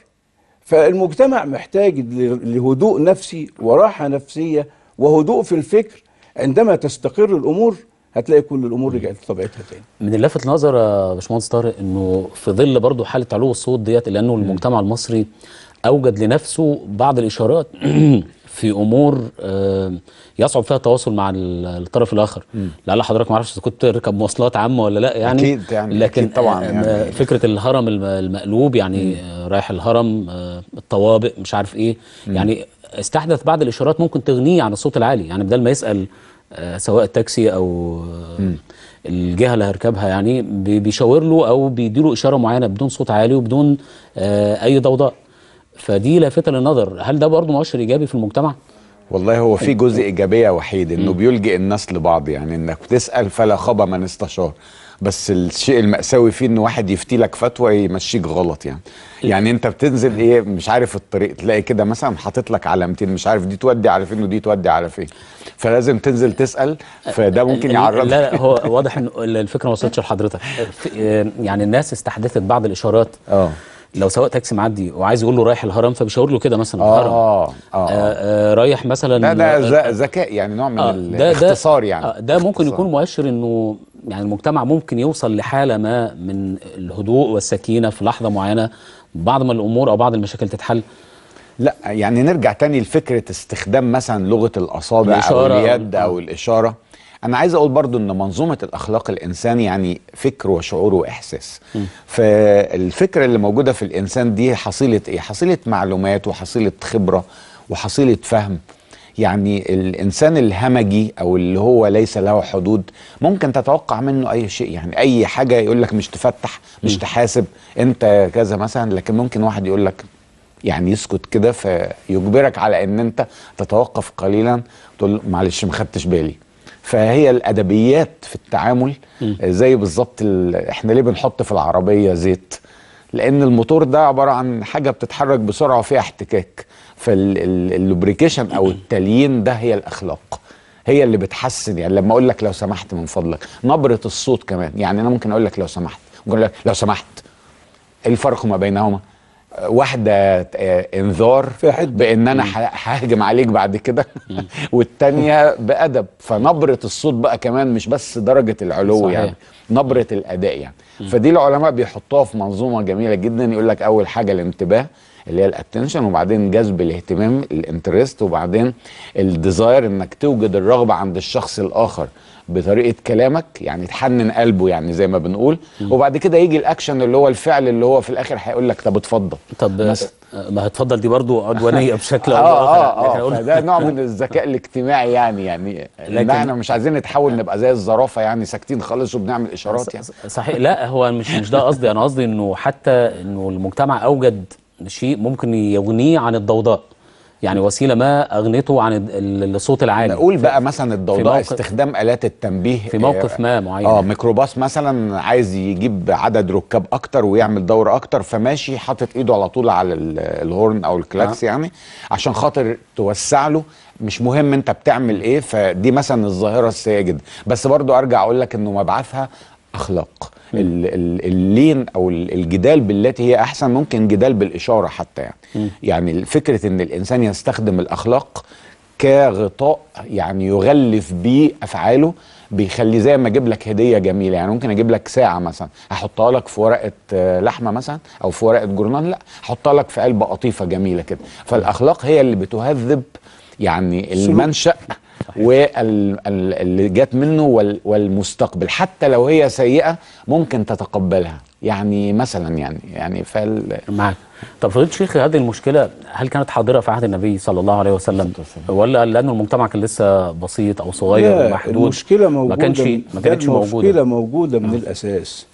S3: فالمجتمع محتاج لهدوء نفسي وراحه نفسيه وهدوء في الفكر عندما تستقر الامور هتلاقي كل الامور رجعت لطبيعتها تاني.
S1: من اللافت نظر يا باشمهندس طارق انه في ظل برضه حاله علو الصوت ديت لانه المجتمع المصري اوجد لنفسه بعض الاشارات في امور آه، يصعب فيها التواصل مع الطرف الاخر لعل حضرتك ما اعرفش اذا كنت تركب مواصلات عامه ولا لا يعني اكيد يعني لكن أكيد طبعا آه، يعني آه، فكره الهرم المقلوب يعني مم. رايح الهرم الطوابق مش عارف ايه مم. يعني استحدث بعض الاشارات ممكن تغنيه عن الصوت العالي يعني بدل ما يسال آه، سواء التاكسي او آه، الجهه اللي هركبها يعني بيشاور له او بيديله اشاره معينه بدون صوت عالي وبدون آه، اي ضوضاء فدي لافته للنظر هل ده برضه مؤشر ايجابي في المجتمع والله هو في أيوة. جزء
S4: ايجابيه وحيد انه بيلجئ الناس لبعض يعني انك بتسال فلا خاب من استشار بس الشيء المأساوي فيه ان واحد يفتي لك فتوى يمشيك غلط يعني يعني انت بتنزل ايه مش عارف الطريق تلاقي كده مثلا حاطط لك علامتين مش عارف دي تودي على فين ودي تودي على فين
S1: فلازم تنزل تسال فده ممكن يعرضك لا, لا هو واضح ان الفكره ما وصلتش لحضرتك يعني الناس استحدثت بعض الاشارات اه لو سواق تاكسي معدي وعايز يقول له رايح الهرم فبيشاور له كده مثلا آه الهرم آه, آه, آه, آه رايح مثلا ده ده آه،
S4: ذكاء يعني نوع من آه الاختصار
S1: يعني آه ده ممكن يكون مؤشر انه يعني المجتمع ممكن يوصل لحاله ما من الهدوء والسكينه في لحظه معينه بعض من الامور او بعض المشاكل تتحل لا يعني نرجع تاني لفكره استخدام مثلا لغه الاصابع او
S4: اليد او الاشاره انا عايز اقول برضو ان منظومه الاخلاق الانسان يعني فكر وشعور واحساس م. فالفكره اللي موجوده في الانسان دي حصيله ايه حصيله معلومات وحصيله خبره وحصيله فهم يعني الانسان الهمجي او اللي هو ليس له حدود ممكن تتوقع منه اي شيء يعني اي حاجه يقول لك مش تفتح مش م. تحاسب انت كذا مثلا لكن ممكن واحد يقول لك يعني يسكت كده فيجبرك على ان انت تتوقف قليلا تقول معلش ما خدتش بالي فهي الادبيات في التعامل م. زي بالظبط احنا ليه بنحط في العربيه زيت لان الموتور ده عباره عن حاجه بتتحرك بسرعه وفيها احتكاك فاللوبريكيشن او التليين ده هي الاخلاق هي اللي بتحسن يعني لما اقول لك لو سمحت من فضلك نبره الصوت كمان يعني انا ممكن اقول لك لو سمحت ممكن اقول لك لو سمحت ايه الفرق ما بينهما واحده آه، انذار بان انا ههجم عليك بعد كده والثانيه بادب فنبره الصوت بقى كمان مش بس درجه العلو صحيح. يعني نبره الاداء يعني فدي العلماء بيحطوها في منظومه جميله جدا يقول لك اول حاجه الانتباه اللي هي الاتنشن وبعدين جذب الاهتمام الانترست وبعدين الديزاير انك توجد الرغبه عند الشخص الاخر بطريقه كلامك يعني تحنن قلبه يعني زي ما بنقول وبعد كده يجي الاكشن اللي هو الفعل اللي هو في الاخر هيقول لك طب اتفضل طب آه، ما
S1: هتفضل دي برضو عدوانيه بشكل او آه، آه، باخر اه اه ده نوع من
S4: الذكاء الاجتماعي يعني يعني لكن احنا مش عايزين نتحول نبقى زي الزرافه يعني ساكتين خالص وبنعمل اشارات يعني صحيح
S1: لا هو مش مش ده قصدي انا قصدي انه حتى انه المجتمع اوجد شيء ممكن يغنيه عن الضوضاء يعني وسيله ما اغنته عن الصوت العالي نقول بقى مثلا الضوضاء استخدام الات التنبيه في موقف ما معين اه ميكروباص مثلا عايز
S4: يجيب عدد ركاب اكتر ويعمل دوره اكتر فماشي حاطط ايده على طول على الهورن او الكلاكس آه. يعني عشان خاطر توسع له مش مهم انت بتعمل ايه فدي مثلا الظاهره السيئه جدا بس برضو ارجع اقول لك انه مبعثها اخلاق اللين او الجدال بالتي هي احسن ممكن جدال بالاشاره حتى يعني يعني فكره ان الانسان يستخدم الاخلاق كغطاء يعني يغلف بيه افعاله بيخلي زي ما اجيب لك هديه جميله يعني ممكن اجيب لك ساعه مثلا احطها لك في ورقه آه، لحمه مثلا او في ورقه جرنان لا احطها لك في علبه قطيفه جميله كده فالاخلاق هي اللي بتهذب يعني المنشأ واللي جت منه والمستقبل حتى لو هي سيئة ممكن
S1: تتقبلها يعني مثلا يعني يعني فال معك طب فضيله الشيخ هذه المشكله هل كانت حاضره في عهد النبي صلى الله عليه وسلم ولا لانه المجتمع كان لسه بسيط او صغير ومحدود المشكله موجوده ما كانش ما كانتش موجوده المشكله
S3: موجوده من آه. الاساس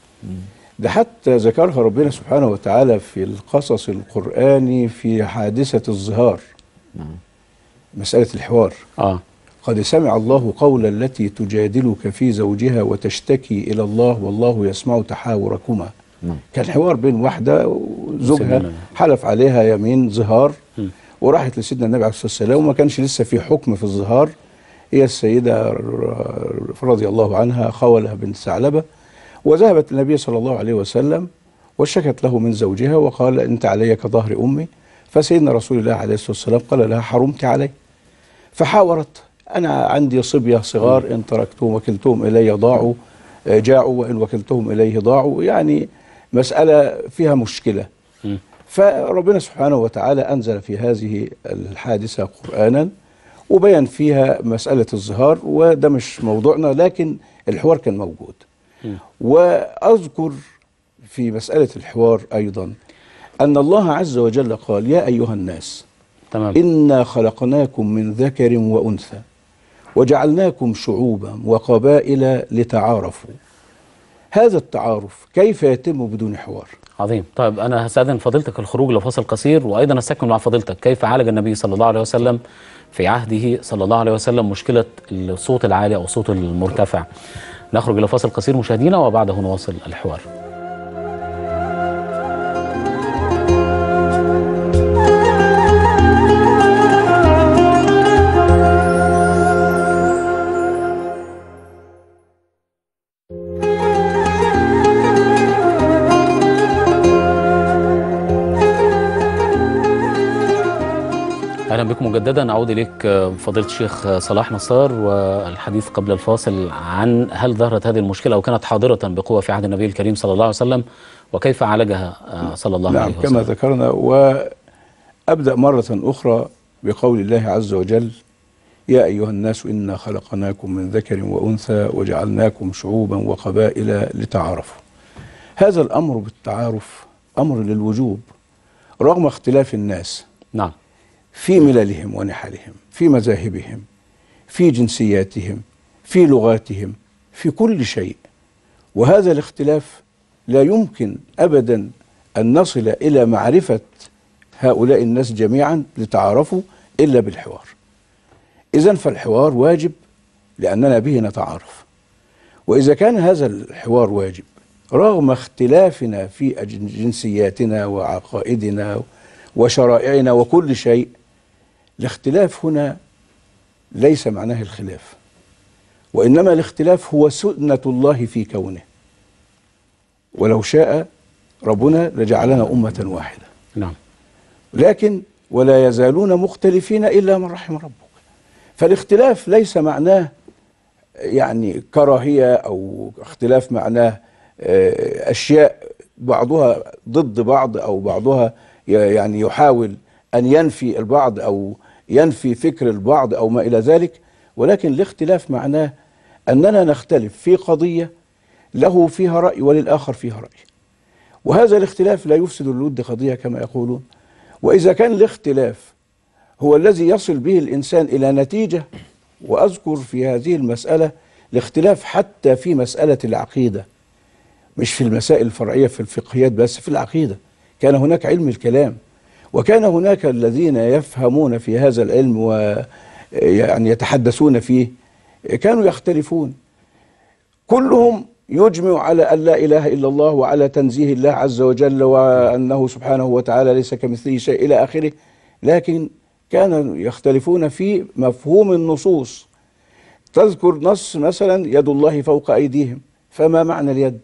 S3: ده حتى ذكرها ربنا سبحانه وتعالى في القصص القراني في حادثه الزهار آه. مسألة الحوار آه. قد سمع الله قول التي تجادلك في زوجها وتشتكي إلى الله والله يسمع تحاوركما مم. نعم. كان حوار بين واحدة وزوجها حلف عليها يمين زهار وراحت لسيدنا النبي عليه الصلاة والسلام وما كانش لسه في حكم في الزهار هي السيدة رضي الله عنها خولة بنت ثعلبة وذهبت النبي صلى الله عليه وسلم وشكت له من زوجها وقال أنت علي كظهر أمي فسيدنا رسول الله عليه الصلاة والسلام قال لها حرمت عليه فحاورت أنا عندي صبية صغار إن تركتهم وكلتهم إلي ضاعوا آه، جاعوا وإن وكلتهم إليه ضاعوا يعني مسألة فيها مشكلة فربنا سبحانه وتعالى أنزل في هذه الحادثة قرآنا وبين فيها مسألة الزهار وده مش موضوعنا لكن الحوار كان موجود وأذكر في مسألة الحوار أيضا أن الله عز وجل قال يا أيها الناس تمام. إنا خلقناكم من ذكر وأنثى وجعلناكم شعوبا وقبائل لتعارفوا هذا التعارف كيف يتم بدون حوار
S1: عظيم طيب أنا هستأذن فضيلتك الخروج لفصل قصير وأيضا أستكمل مع فضيلتك كيف عالج النبي صلى الله عليه وسلم في عهده صلى الله عليه وسلم مشكلة الصوت العالي أو الصوت المرتفع نخرج إلى فاصل قصير مشاهدينا وبعده نواصل الحوار بكم مجددا نعود اليك آه، فضيله الشيخ آه، صلاح نصار والحديث قبل الفاصل عن هل ظهرت هذه المشكله او كانت حاضره بقوه في عهد النبي الكريم صلى الله عليه وسلم وكيف عالجها آه، صلى الله نعم عليه وسلم نعم كما
S3: ذكرنا وابدا مره اخرى بقول الله عز وجل يا ايها الناس انا خلقناكم من ذكر وانثى وجعلناكم شعوبا وقبائل لتعارفوا هذا الامر بالتعارف امر للوجوب رغم اختلاف الناس نعم في مللهم ونحلهم في مذاهبهم في جنسياتهم في لغاتهم في كل شيء وهذا الاختلاف لا يمكن ابدا ان نصل الى معرفه هؤلاء الناس جميعا لتعارفوا الا بالحوار. اذا فالحوار واجب لاننا به نتعارف. واذا كان هذا الحوار واجب رغم اختلافنا في جنسياتنا وعقائدنا وشرائعنا وكل شيء الاختلاف هنا ليس معناه الخلاف وإنما الاختلاف هو سنة الله في كونه ولو شاء ربنا لجعلنا أمة واحدة نعم لكن ولا يزالون مختلفين إلا من رحم ربك فالاختلاف ليس معناه يعني كراهية أو اختلاف معناه آه، أشياء بعضها ضد بعض أو بعضها يعني يحاول أن ينفي البعض أو ينفي فكر البعض أو ما إلى ذلك ولكن الاختلاف معناه أننا نختلف في قضية له فيها رأي وللآخر فيها رأي وهذا الاختلاف لا يفسد الود قضية كما يقولون وإذا كان الاختلاف هو الذي يصل به الإنسان إلى نتيجة وأذكر في هذه المسألة الاختلاف حتى في مسألة العقيدة مش في المسائل الفرعية في الفقهيات بس في العقيدة كان هناك علم الكلام وكان هناك الذين يفهمون في هذا العلم ويعني يتحدثون فيه كانوا يختلفون كلهم يجمع على أن لا إله إلا الله وعلى تنزيه الله عز وجل وأنه سبحانه وتعالى ليس كمثله شيء إلى آخره لكن كانوا يختلفون في مفهوم النصوص تذكر نص مثلا يد الله فوق أيديهم فما معنى اليد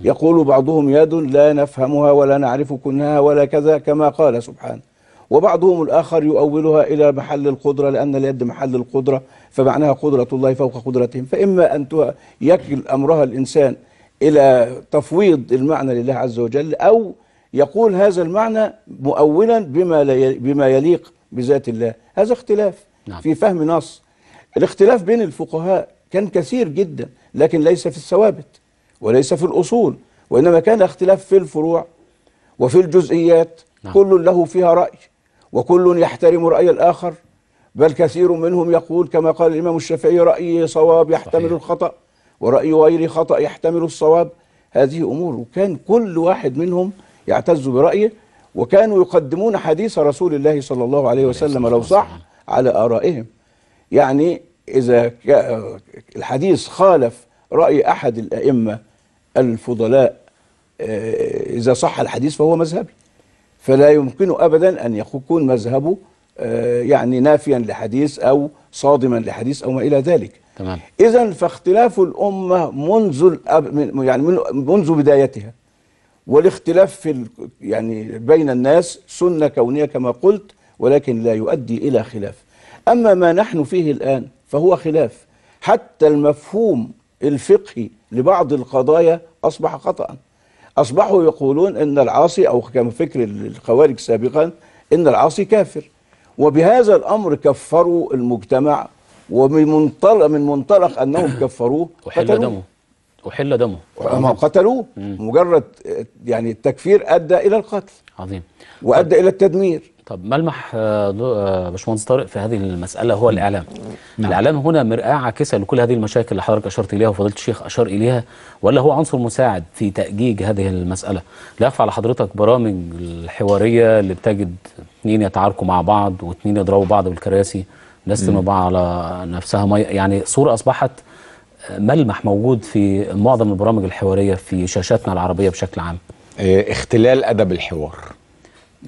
S3: يقول بعضهم يد لا نفهمها ولا نعرف كنها ولا كذا كما قال سبحانه وبعضهم الآخر يؤولها إلى محل القدرة لأن اليد محل القدرة فمعناها قدرة الله فوق قدرتهم فإما أن يكل أمرها الإنسان إلى تفويض المعنى لله عز وجل أو يقول هذا المعنى مؤولا بما, بما يليق بذات الله هذا اختلاف نعم. في فهم نص الاختلاف بين الفقهاء كان كثير جدا لكن ليس في الثوابت وليس في الأصول وإنما كان اختلاف في الفروع وفي الجزئيات نعم. كل له فيها رأي وكل يحترم رأي الآخر بل كثير منهم يقول كما قال الإمام الشافعي رأيي صواب يحتمل صحيح. الخطأ ورأي غيري خطأ يحتمل الصواب هذه أمور وكان كل واحد منهم يعتز برأيه وكانوا يقدمون حديث رسول الله صلى الله عليه وسلم لو صح على آرائهم يعني إذا الحديث خالف رأي أحد الأئمة الفضلاء آه، إذا صح الحديث فهو مذهبي فلا يمكن أبدا أن يكون مذهبه آه، يعني نافيا لحديث أو صادما لحديث أو ما إلى ذلك تمام إذا فاختلاف الأمة منذ يعني منذ بدايتها والاختلاف في يعني بين الناس سنة كونية كما قلت ولكن لا يؤدي إلى خلاف أما ما نحن فيه الآن فهو خلاف حتى المفهوم الفقهي لبعض القضايا أصبح خطأ أصبحوا يقولون أن العاصي أو كان فكر الخوارج سابقا أن العاصي كافر وبهذا الأمر كفروا المجتمع ومن منطلق من منطلق أنهم كفروه وحل دمه وحل دمه وما قتلوه مجرد يعني التكفير أدى إلى القتل عظيم وأدى إلى التدمير طب
S1: ملمح آه، آه، باشمهندس طارق في هذه المساله هو الاعلام نعم. الاعلام هنا مرآة عاكسه لكل هذه المشاكل اللي حضرتك اشرت اليها وفضيله الشيخ اشار اليها ولا هو عنصر مساعد في تاجيج هذه المساله لا يخفى على حضرتك برامج الحواريه اللي بتجد اثنين يتعاركوا مع بعض واثنين يضربوا بعض بالكراسي ناس ترمي بعض على نفسها مي يعني صوره اصبحت ملمح موجود في معظم البرامج الحواريه في شاشاتنا العربيه بشكل عام
S4: إيه، اختلال ادب الحوار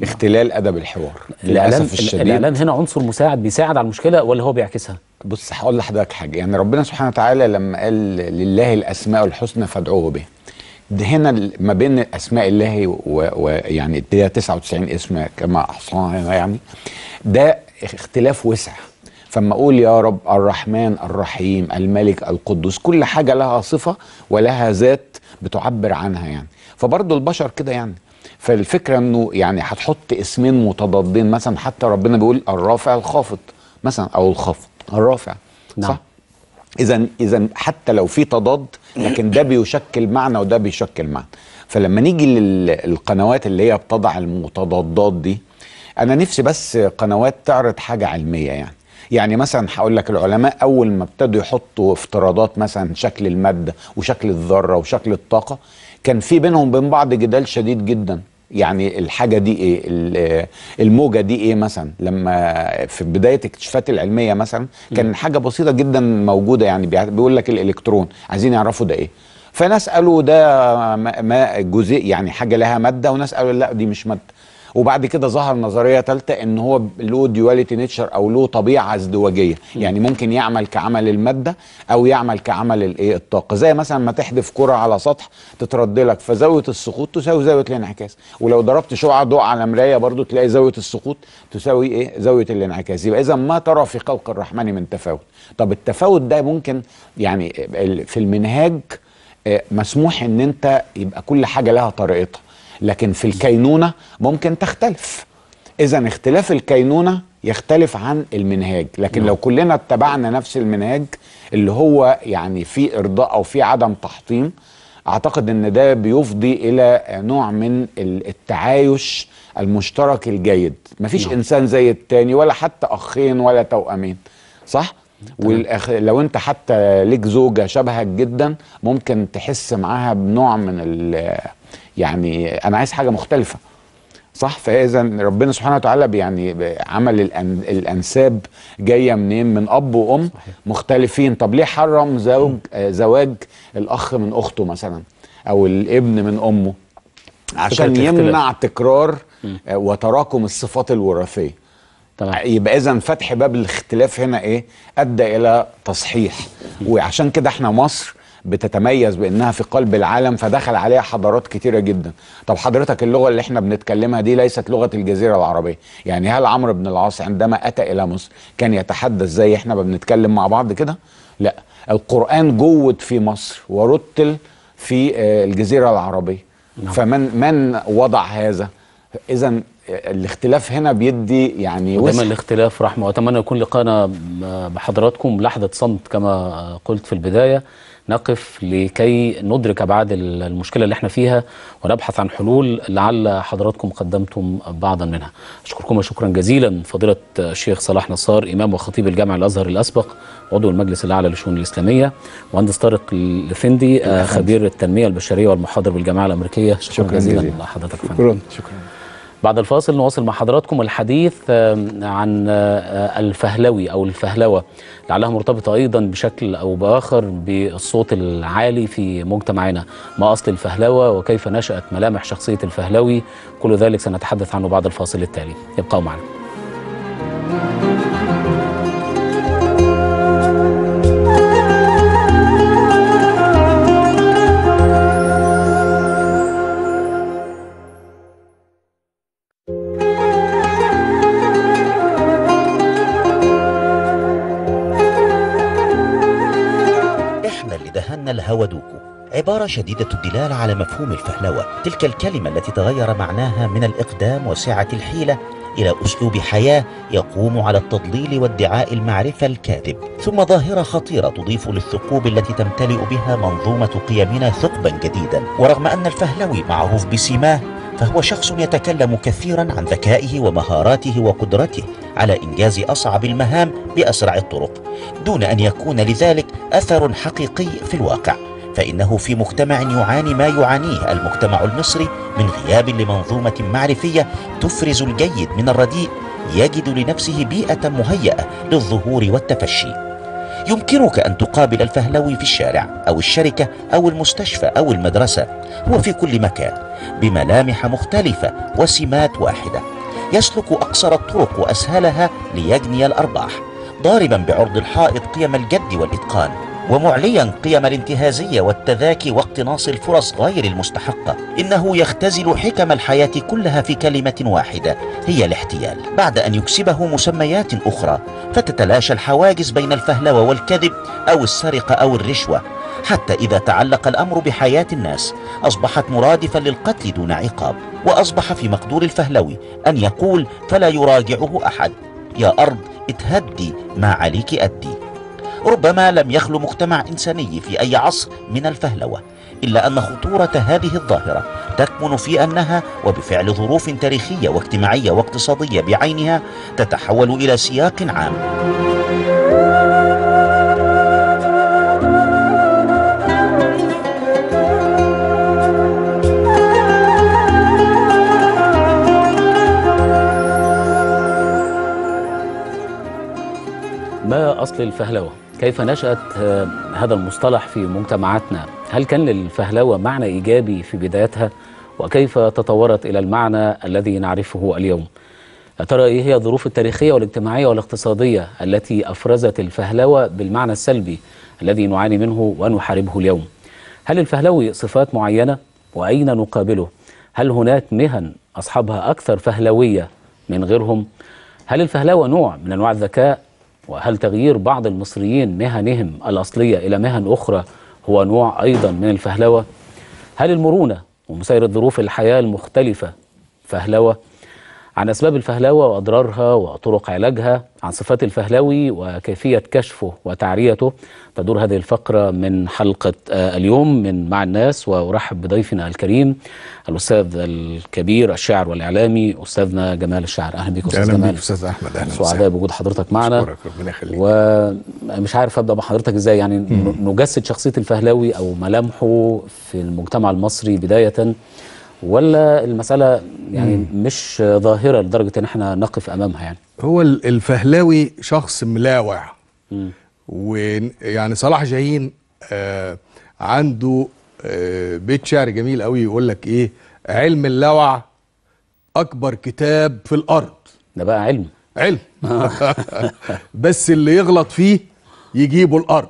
S4: اختلال ادب الحوار للاسف الشديد الاعلام
S1: هنا عنصر مساعد بيساعد على المشكله ولا هو بيعكسها بص هقول لحضرتك حاجه
S4: يعني ربنا سبحانه وتعالى لما قال لله الاسماء الحسنى فادعوه به ده هنا ما بين اسماء الله ويعني و... 99 يعني اسم كما احصاها يعني ده اختلاف وسع فما اقول يا رب الرحمن الرحيم الملك القدوس كل حاجه لها صفه ولها ذات بتعبر عنها يعني فبرضه البشر كده يعني فالفكره انه يعني هتحط اسمين متضادين مثلا حتى ربنا بيقول الرافع الخافض مثلا او الخافض الرافع نعم. صح اذا اذا حتى لو في تضاد لكن ده بيشكل معنى وده بيشكل معنى فلما نيجي للقنوات اللي هي بتضع المتضادات دي انا نفسي بس قنوات تعرض حاجه علميه يعني يعني مثلا هقول لك العلماء اول ما ابتدوا يحطوا افتراضات مثلا شكل الماده وشكل الذره وشكل الطاقه كان في بينهم بين بعض جدال شديد جدا يعني الحاجة دي ايه الموجة دي ايه مثلا لما في بداية الاكتشافات العلمية مثلا كان حاجة بسيطة جدا موجودة يعني بيقول لك الالكترون عايزين يعرفوا ده ايه فناس قالوا ده ما جزيء يعني حاجة لها مادة وناس قالوا لا دي مش مادة وبعد كده ظهر نظريه ثالثه ان هو له ديواليتي نيتشر او له طبيعه ازدواجيه يعني ممكن يعمل كعمل الماده او يعمل كعمل الايه الطاقه زي مثلا ما تحدف كره على سطح تترد لك فزاويه السقوط تساوي زاويه الانعكاس ولو ضربت شعاع ضوء على مرايه برضو تلاقي زاويه السقوط تساوي ايه زاويه الانعكاس يبقى اذا ما ترى في خلق الرحمن من تفاوت طب التفاوت ده ممكن يعني في المنهاج آه، مسموح ان انت يبقى كل حاجه لها طريقتها لكن في الكينونة ممكن تختلف إذا اختلاف الكينونة يختلف عن المنهاج لكن نعم. لو كلنا اتبعنا نفس المنهاج اللي هو يعني في إرضاء أو في عدم تحطيم أعتقد أن ده بيفضي إلى نوع من التعايش المشترك الجيد مفيش نعم. إنسان زي التاني ولا حتى أخين ولا توأمين صح؟ والأخ... لو انت حتى ليك زوجه شبهك جدا ممكن تحس معاها بنوع من يعني انا عايز حاجه مختلفه صح فاذا ربنا سبحانه وتعالى يعني عمل الأن... الانساب جايه منين من اب وام مختلفين طب ليه حرم زوج زواج الاخ من اخته مثلا او الابن من امه عشان يمنع تكرار وتراكم الصفات الوراثيه طبعا. يبقى اذا فتح باب الاختلاف هنا ايه ادى الى تصحيح وعشان كده احنا مصر بتتميز بانها في قلب العالم فدخل عليها حضارات كتيره جدا طب حضرتك اللغه اللي احنا بنتكلمها دي ليست لغه الجزيره العربيه يعني هل عمرو بن العاص عندما اتى الى مصر كان يتحدث زي احنا ما بنتكلم مع بعض كده لا القران جود في مصر ورتل في آه، الجزيره العربيه نعم. فمن من وضع هذا اذا آه، الاختلاف هنا بيدي يعني دايما
S1: الاختلاف رحمه واتمنى يكون لقانا آه، بحضراتكم لحظه صمت كما قلت في البدايه نقف لكي ندرك ابعاد المشكله اللي احنا فيها ونبحث عن حلول لعل حضراتكم قدمتم بعضا منها. اشكركم شكرا جزيلا فضيله الشيخ صلاح نصار امام وخطيب الجامع الازهر الاسبق عضو المجلس الاعلى للشؤون الاسلاميه مهندس طارق الفندي آه، خبير التنميه البشريه والمحاضر بالجامعه الامريكيه شكرا, شكرا جزيلا, جزيلا لحضرتك شكرا شكرا بعد الفاصل نواصل مع حضراتكم الحديث عن آه، الفهلوي أو الفهلوة لعلها مرتبطة أيضا بشكل أو بآخر بالصوت العالي في مجتمعنا ما أصل الفهلوة وكيف نشأت ملامح شخصية الفهلوي كل ذلك سنتحدث عنه بعد الفاصل التالي ابقوا معنا
S2: ودوكو عبارة شديدة الدلالة على مفهوم الفهلوة تلك الكلمة التي تغير معناها من الإقدام وسعة الحيلة إلى أسلوب حياة يقوم على التضليل وادعاء المعرفة الكاذب ثم ظاهرة خطيرة تضيف للثقوب التي تمتلئ بها منظومة قيمنا ثقبا جديدا ورغم أن الفهلوي معروف بسماه فهو شخص يتكلم كثيرا عن ذكائه ومهاراته وقدرته على انجاز اصعب المهام باسرع الطرق دون ان يكون لذلك اثر حقيقي في الواقع فإنه في مجتمع يعاني ما يعانيه المجتمع المصري من غياب لمنظومة معرفية تفرز الجيد من الرديء يجد لنفسه بيئة مهيئة للظهور والتفشي يمكنك أن تقابل الفهلوي في الشارع أو الشركة أو المستشفى أو المدرسة وفي كل مكان بملامح مختلفة وسمات واحدة يسلك أقصر الطرق وأسهلها ليجني الأرباح ضاربا بعرض الحائط قيم الجد والإتقان ومعليا قيم الانتهازية والتذاكي واقتناص الفرص غير المستحقة إنه يختزل حكم الحياة كلها في كلمة واحدة هي الاحتيال بعد أن يكسبه مسميات أخرى فتتلاشى الحواجز بين الفهلوة والكذب أو السرقة أو الرشوة حتى إذا تعلق الأمر بحياة الناس أصبحت مرادفا للقتل دون عقاب وأصبح في مقدور الفهلوي أن يقول فلا يراجعه أحد يا أرض اتهدي ما عليك أدي ربما لم يخلو مجتمع انساني في اي عصر من الفهلوه الا ان خطوره هذه الظاهره تكمن في انها وبفعل ظروف تاريخيه واجتماعيه واقتصاديه بعينها تتحول الى سياق عام
S1: ما أصل الفهلوة؟ كيف نشأت آه، هذا المصطلح في مجتمعاتنا؟ هل كان للفهلوة معنى إيجابي في بدايتها؟ وكيف تطورت إلى المعنى الذي نعرفه اليوم؟ يا ترى إيه هي الظروف التاريخية والاجتماعية والاقتصادية التي أفرزت الفهلوة بالمعنى السلبي الذي نعاني منه ونحاربه اليوم؟ هل الفهلوي صفات معينة؟ وأين نقابله؟ هل هناك مهن أصحابها أكثر فهلوية من غيرهم؟ هل الفهلوة نوع من أنواع الذكاء وهل تغيير بعض المصريين مهنهم الأصلية إلى مهن أخرى هو نوع أيضا من الفهلوة؟ هل المرونة ومسايرة ظروف الحياة المختلفة فهلوة؟ عن أسباب الفهلوة وأضرارها وطرق علاجها عن صفات الفهلوي وكيفية كشفه وتعريته تدور هذه الفقرة من حلقة آه، اليوم من مع الناس وأرحب بضيفنا الكريم الأستاذ الكبير الشاعر والإعلامي أستاذنا جمال الشاعر أهلا بك أستاذ جمال أستاذ أحمد أهلا سعداء بوجود حضرتك معنا ومش عارف أبدأ مع حضرتك إزاي يعني نجسد شخصية الفهلوي أو ملامحه في المجتمع المصري بداية ولا المسألة يعني مم. مش ظاهرة لدرجة ان احنا نقف امامها يعني
S5: هو الفهلاوي شخص ملاوع ويعني صلاح جاهين آه عنده آه بيت شعر جميل قوي يقول لك ايه علم اللوع اكبر كتاب في الارض ده بقى علم علم بس اللي يغلط فيه يجيبه الارض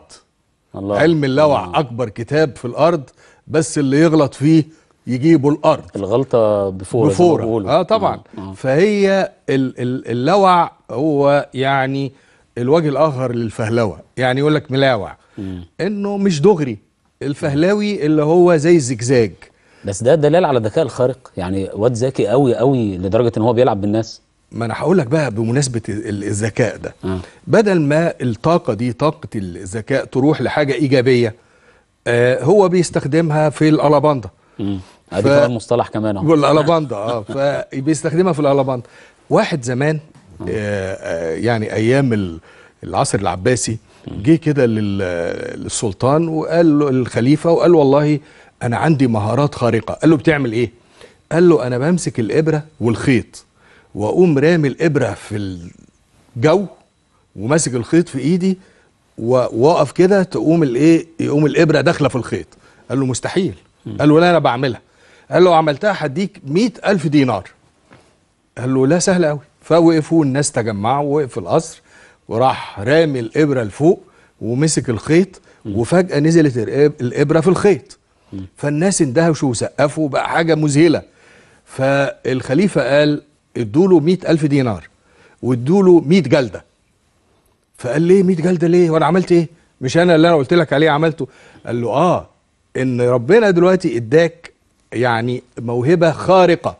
S5: الله. علم اللوع اكبر كتاب في الارض بس اللي يغلط فيه يجيبوا الارض الغلطه بفوره بفوره اه طبعا مم. فهي اللوع هو يعني الوجه الاخر للفهلوه يعني يقول لك ملاوع مم. انه مش دغري الفهلاوي اللي هو زي الزجزاج بس ده
S1: دلال على الذكاء الخارق يعني واد ذكي قوي قوي لدرجه ان هو بيلعب بالناس ما انا هقول لك بقى
S5: بمناسبه الذكاء ده مم. آه. بدل ما الطاقه دي طاقه الذكاء تروح لحاجه ايجابيه آه هو بيستخدمها في الالباندا ادي ف... مصطلح كمان اهو والالاباندا اه فبيستخدمها في الالاباندا واحد زمان آه. آه، آه، يعني ايام العصر العباسي جه كده للسلطان وقال له الخليفه وقال له والله انا عندي مهارات خارقه قال له بتعمل ايه قال له انا بمسك الابره والخيط واقوم رامي الابره في الجو وماسك الخيط في ايدي واقف كده تقوم الايه يقوم الابره داخله في الخيط قال له مستحيل قال له لا انا بعملها قال له عملتها هديك مئة ألف دينار قال له لا سهل قوي فوقفوا الناس تجمعوا وقف القصر وراح رامي الإبرة لفوق ومسك الخيط وفجأة نزلت الإبرة في الخيط فالناس اندهشوا وسقفوا بقى حاجة مذهلة فالخليفة قال ادوا له 100000 دينار وادوا له 100 جلدة فقال ليه 100 جلدة ليه وانا عملت ايه مش انا اللي انا قلت لك عليه عملته قال له اه ان ربنا دلوقتي اداك يعني موهبة خارقة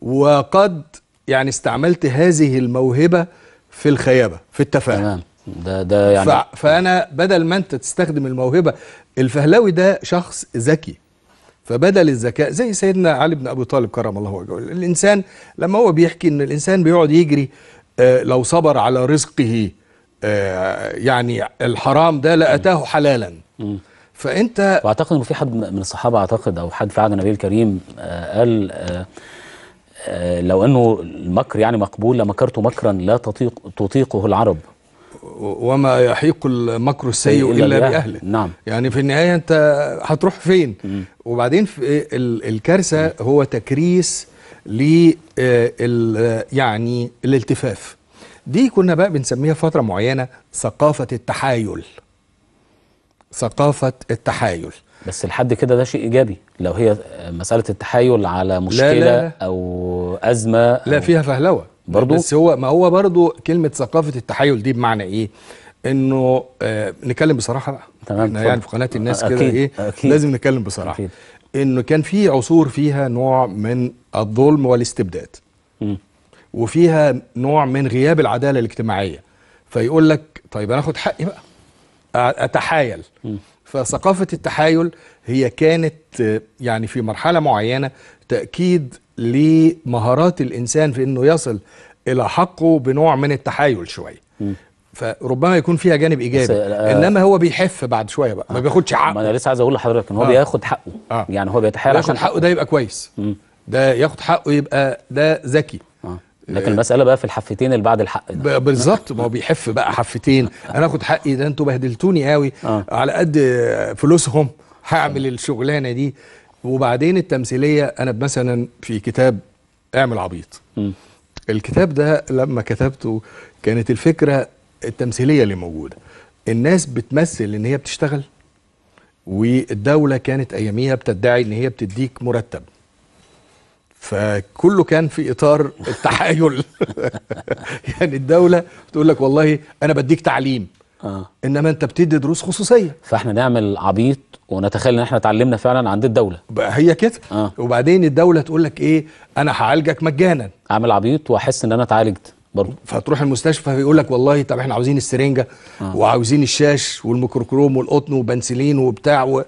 S5: وقد يعني استعملت هذه الموهبة في الخيابة في التفاهم تمام ده ده يعني ف... فأنا بدل ما أنت تستخدم الموهبة الفهلاوي ده شخص ذكي فبدل الذكاء زي سيدنا علي بن أبي طالب كرم الله وجهه الإنسان لما هو بيحكي إن الإنسان بيقعد يجري آه، لو صبر على رزقه آه، يعني الحرام ده لأتاه حلالا فانت واعتقد انه في حد من الصحابه اعتقد او حد في عهد النبي
S1: الكريم آه قال آه, آه، لو انه المكر يعني مقبول لمكرت مكرا لا تطيق تطيقه العرب
S5: وما يحيق المكر السيء الا, إلا باهله نعم يعني في النهايه انت هتروح فين وبعدين في إيه؟ الكارثه هو تكريس ل آه، يعني الالتفاف دي كنا بقى بنسميها فتره معينه ثقافه التحايل ثقافة التحايل بس لحد كده ده شيء إيجابي لو هي مسألة التحايل على مشكلة لا لا
S1: أو
S5: أزمة لا أو فيها فهلوة برضو بس هو ما هو برضو كلمة ثقافة التحايل دي بمعنى إيه؟ إنه آه نتكلم بصراحة بقى تمام احنا يعني في قناة الناس كده إيه أكيد لازم نتكلم بصراحة أكيد إنه كان في عصور فيها نوع من الظلم والاستبداد م. وفيها نوع من غياب العدالة الاجتماعية فيقول لك طيب أنا آخد حقي بقى اتحايل فثقافه التحايل هي كانت آه، يعني في مرحله معينه تاكيد لمهارات الانسان في انه يصل الى حقه بنوع من التحايل شويه فربما يكون فيها جانب ايجابي آه انما هو بيحف بعد شويه بقى
S1: آه ما بياخدش حقه ما انا لسه عايز اقول لحضرتك ان هو آه بياخد حقه آه يعني هو بيتحايل عشان حقه, ده يبقى
S5: كويس ده ياخد حقه يبقى ده ذكي لكن المساله بقى في الحفتين اللي بعد الحق ده بالظبط ما هو بيحف بقى حفتين انا اخد حقي ده انتوا بهدلتوني قوي آه. على قد فلوسهم هعمل الشغلانه دي وبعدين التمثيليه انا مثلا في كتاب اعمل عبيط م. الكتاب ده لما كتبته كانت الفكره التمثيليه اللي موجوده الناس بتمثل ان هي بتشتغل والدوله كانت اياميها بتدعي ان هي بتديك مرتب فكله كان في اطار التحايل يعني الدوله تقول لك والله انا بديك تعليم آه. انما انت بتدي دروس
S1: خصوصيه فاحنا نعمل عبيط ونتخيل ان احنا اتعلمنا فعلا عند الدوله هي كده آه.
S5: وبعدين الدوله تقول لك ايه انا هعالجك مجانا اعمل عبيط واحس ان انا اتعالجت برضه فتروح المستشفى فيقول لك والله طب احنا عاوزين السرنجه آه. وعاوزين الشاش والميكروكروم والقطن وبنسلين وبتاع و...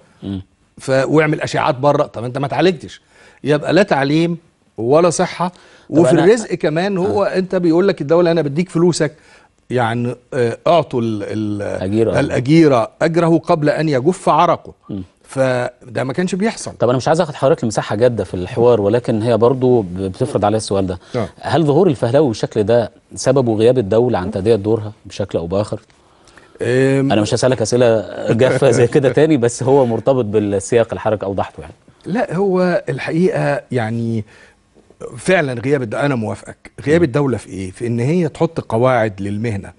S5: ف... واعمل اشعاعات بره طب انت ما اتعالجتش يبقى لا تعليم ولا صحه وفي الرزق كمان هو آه. انت بيقول لك الدوله انا بديك فلوسك يعني آه، اعطوا أجيرة. الاجيره اجره قبل ان يجف عرقه م. فده ما كانش بيحصل طب انا مش عايز اخد حضرتك لمساحه
S1: جاده في الحوار ولكن هي برضو بتفرض عليا السؤال ده آه. هل ظهور الفهلاوي بالشكل ده سببه غياب الدوله عن تاديه دورها بشكل او باخر انا مش هسالك اسئله جافه زي كده تاني بس هو مرتبط بالسياق الحركه اوضحته يعني
S5: لا هو الحقيقه يعني فعلا غياب انا موافقك غياب الدوله في ايه في ان هي تحط قواعد للمهنه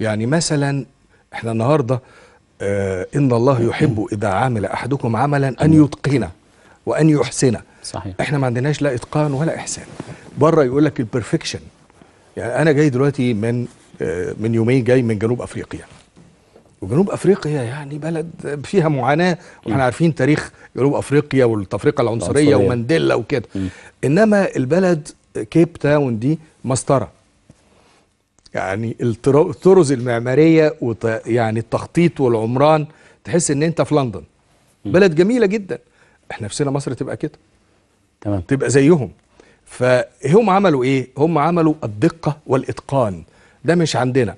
S5: يعني مثلا احنا النهارده آه ان الله يحب اذا عمل احدكم عملا ان يتقنه وان يحسنه صحيح احنا ما عندناش لا اتقان ولا احسان بره يقول لك البرفكشن يعني انا جاي دلوقتي من آه من يومين جاي من جنوب افريقيا وجنوب افريقيا يعني بلد فيها معاناه واحنا عارفين تاريخ جنوب افريقيا والتفرقه العنصريه, ومانديلا وكده انما البلد كيب تاون دي مسطره يعني الطرز المعماريه وط... يعني التخطيط والعمران تحس ان انت في لندن بلد جميله جدا احنا نفسنا مصر تبقى كده تمام تبقى زيهم فهم عملوا ايه هم عملوا الدقه والاتقان ده مش عندنا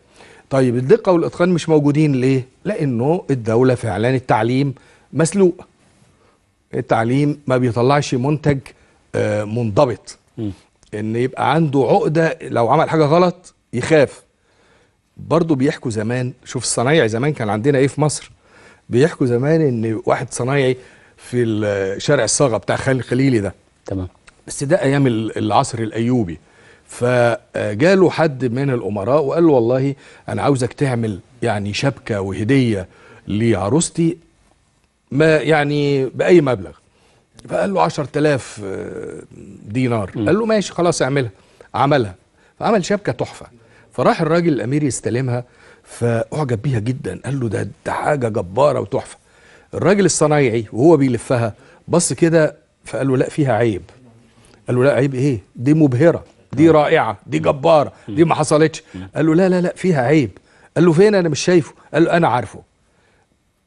S5: طيب الدقه والاتقان مش موجودين ليه لانه الدوله فعلا التعليم مسلوق التعليم ما بيطلعش منتج آه، منضبط ان يبقى عنده عقده لو عمل حاجه غلط يخاف برضه بيحكوا زمان شوف الصنايعي زمان كان عندنا ايه في مصر بيحكوا زمان ان واحد صنايعي في شارع الصاغه بتاع خليلي ده تمام بس ده ايام العصر الايوبي فجاله حد من الامراء وقال له والله انا عاوزك تعمل يعني شبكه وهديه لعروستي ما يعني باي مبلغ فقال له 10000 آه، دينار م. قال له ماشي خلاص اعملها عملها فعمل شبكه تحفه فراح الراجل الامير يستلمها فاعجب بيها جدا قال له ده ده حاجه جباره وتحفه الراجل الصنايعي وهو بيلفها بص كده فقال له لا فيها عيب قال له لا عيب ايه دي مبهره دي رائعه دي جباره دي ما حصلتش قال له لا لا لا فيها عيب قال له فين انا مش شايفه قال له انا عارفه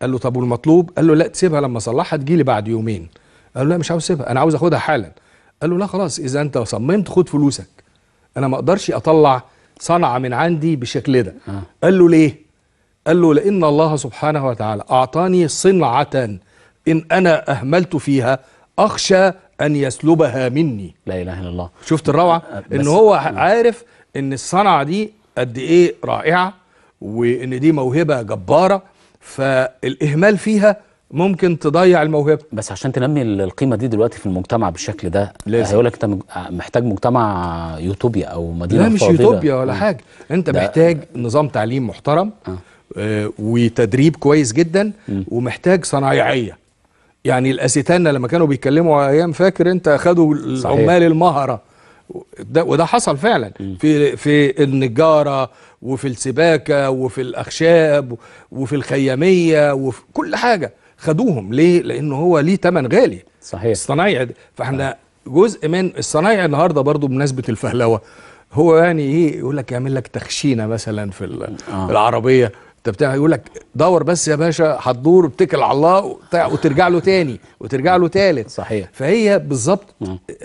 S5: قال له طب والمطلوب قال له لا تسيبها لما اصلحها تجيلي بعد يومين قال له لا مش عاوز اسيبها انا عاوز اخدها حالا قال له لا خلاص اذا انت صممت خد فلوسك انا ما اقدرش اطلع صنعه من عندي بالشكل ده آه. قال له ليه قال له لان الله سبحانه وتعالى اعطاني صنعه ان انا اهملت فيها اخشى ان يسلبها مني لا اله الا الله شفت الروعه أه، ان هو عارف ان الصنعه دي قد ايه رائعه وان دي موهبه جباره فالاهمال فيها ممكن تضيع الموهبه بس عشان تنمي القيمه دي دلوقتي في المجتمع
S1: بالشكل ده هيقول لك انت محتاج مجتمع يوتوبيا او مدينه لا مش فاضلة. يوتوبيا
S5: ولا آه. حاجه انت محتاج نظام تعليم محترم آه. آه، وتدريب كويس جدا م. ومحتاج صنايعيه يعني الاسيتانا لما كانوا بيتكلموا أيام فاكر أنت خدوا العمال المهرة ده وده حصل فعلا في في النجاره وفي السباكه وفي الاخشاب وفي الخياميه وفي كل حاجه خدوهم ليه؟ لان هو ليه ثمن غالي صحيح الصنايعي فاحنا جزء من الصنايعي النهارده برضو بمناسبه الفهلوه هو يعني ايه يقول لك يعمل لك تخشينه مثلا في آه. العربيه بتاع يقول لك دور بس يا باشا هتدور اتكل على الله وترجع له تاني وترجع له تالت صحيح فهي بالظبط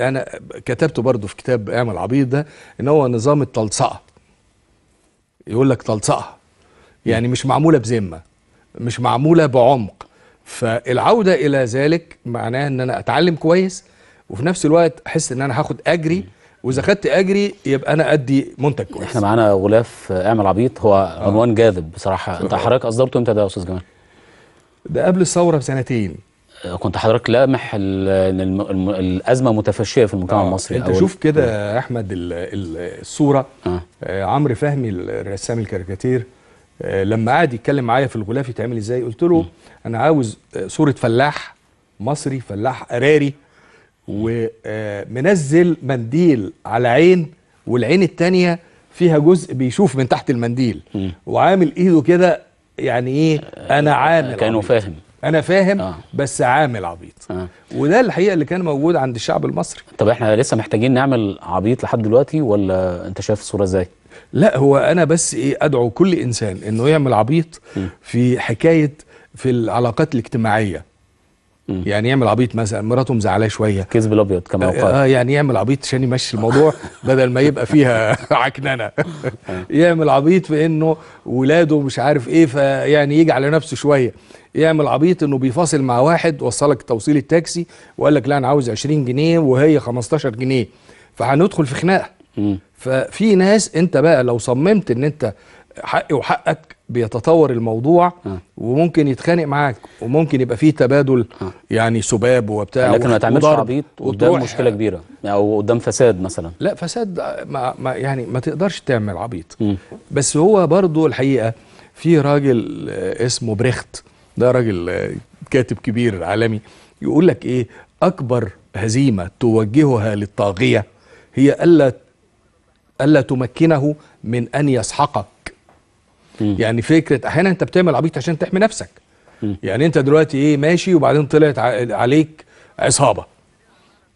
S5: انا كتبته برضو في كتاب اعمل عبيد ده ان هو نظام التلصقه يقول لك تلصقه يعني مش معموله بذمه مش معموله بعمق فالعوده الى ذلك معناها ان انا اتعلم كويس وفي نفس الوقت احس ان انا هاخد اجري واذا خدت اجري يبقى انا ادي منتج كويس احنا
S1: معانا غلاف آه، اعمل عبيط هو آه. عنوان جاذب بصراحه انت آه. حضرتك اصدرته امتى ده يا استاذ جمال ده قبل الثوره بسنتين آه، كنت حضرتك لامح الازمه متفشيه في المجتمع آه. المصري انت شوف كده
S5: يا احمد الصوره آه. آه عمرو فهمي الرسام الكاريكاتير لما قعد يتكلم معايا في الغلاف يتعمل ازاي قلت له م. انا عاوز صوره فلاح مصري فلاح قراري ومنزل منديل على عين والعين التانية فيها جزء بيشوف من تحت المنديل وعامل ايده كده يعني ايه انا آه، عامل كانوا فاهم انا فاهم آه. بس عامل عبيط آه. وده الحقيقه اللي كان موجود عند الشعب المصري
S1: طب احنا لسه محتاجين نعمل عبيط لحد دلوقتي ولا انت شايف الصوره ازاي
S5: لا هو انا بس ايه ادعو كل انسان انه يعمل عبيط م. في حكايه في العلاقات الاجتماعيه يعني يعمل عبيط مثلا مراته مزعلاه شويه كذب الابيض كما آه، يقال اه يعني يعمل عبيط عشان يمشي الموضوع بدل ما يبقى فيها عكننه آه. يعمل عبيط في انه ولاده مش عارف ايه فيعني يجي على نفسه شويه يعمل عبيط انه بيفاصل مع واحد وصلك توصيل التاكسي وقال لك لا انا عاوز 20 جنيه وهي 15 جنيه فهندخل في خناقه ففي ناس انت بقى لو صممت ان انت حقي وحقك بيتطور الموضوع ها. آه. وممكن يتخانق معاك وممكن يبقى فيه تبادل ها. آه. يعني سباب وبتاع لكن ما تعملش عبيط قدام مشكله كبيره او قدام فساد مثلا لا فساد ما ما يعني ما تقدرش تعمل عبيط م. بس هو برضه الحقيقه في راجل اسمه بريخت ده راجل كاتب كبير عالمي يقول لك ايه اكبر هزيمه توجهها للطاغيه هي الا الا تمكنه من ان يسحقك يعني فكره احيانا انت بتعمل عبيط عشان تحمي نفسك يعني انت دلوقتي ايه ماشي وبعدين طلعت عليك عصابه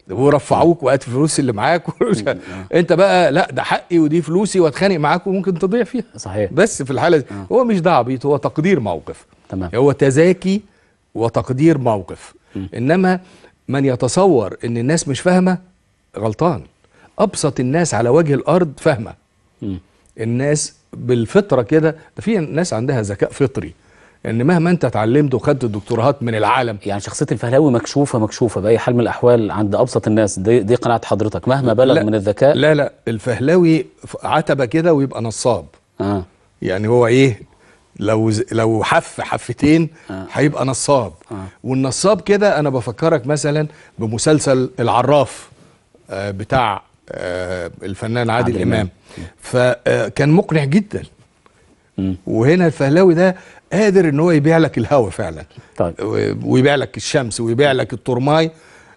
S5: ورفعوك وقت الفلوس اللي معاك انت بقى لا ده حقي ودي فلوسي واتخانق معاك وممكن تضيع فيها صحيح بس في الحاله دي آه. هو مش ده عبيط هو تقدير موقف تمام هو تزاكي وتقدير موقف انما من يتصور ان الناس مش فاهمه غلطان ابسط الناس على وجه الارض فاهمه الناس بالفطره كده ده في ناس عندها ذكاء فطري ان يعني مهما انت اتعلمت وخدت الدكتوراهات من العالم يعني شخصيه الفهلاوي مكشوفه مكشوفه باي حال من الاحوال عند ابسط الناس دي, دي قناعه حضرتك مهما بلغ لا من الذكاء لا لا الفهلاوي عتبه كده ويبقى نصاب آه. يعني هو ايه لو لو حف حفتين آه. هيبقى آه. نصاب آه. والنصاب كده انا بفكرك مثلا بمسلسل العراف آه بتاع آه، الفنان عادل, عادل امام فكان آه، مقنع جدا وهنا الفهلاوي ده قادر ان هو يبيع لك الهوا فعلا طيب. ويبيع لك الشمس ويبيع لك الطرماي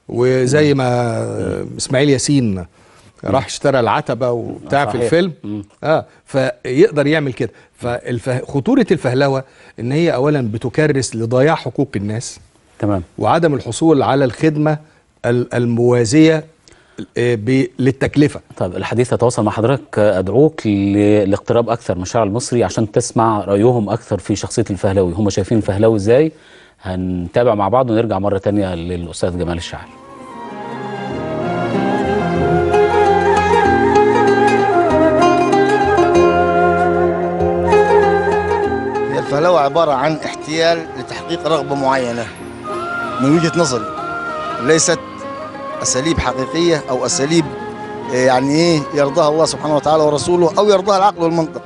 S5: وزي ما اسماعيل ياسين راح اشترى العتبه وبتاع في الفيلم مم. اه فيقدر يعمل كده فخطوره الفهلوه ان هي اولا بتكرس لضياع حقوق الناس تمام وعدم الحصول على الخدمه الموازيه آه، للتكلفه. طيب الحديث يتواصل مع حضرتك آه، ادعوك للاقتراب
S1: اكثر من الشارع المصري عشان تسمع رايهم اكثر في شخصيه الفهلاوي، هم شايفين الفهلاوي ازاي؟ هنتابع مع بعض ونرجع مره ثانيه للاستاذ جمال الشاعر.
S3: الفهلاوي عباره عن احتيال
S1: لتحقيق رغبه معينه من وجهه نظري ليست اساليب حقيقيه او اساليب آه، يعني ايه يرضاها الله سبحانه وتعالى ورسوله او يرضاها العقل والمنطق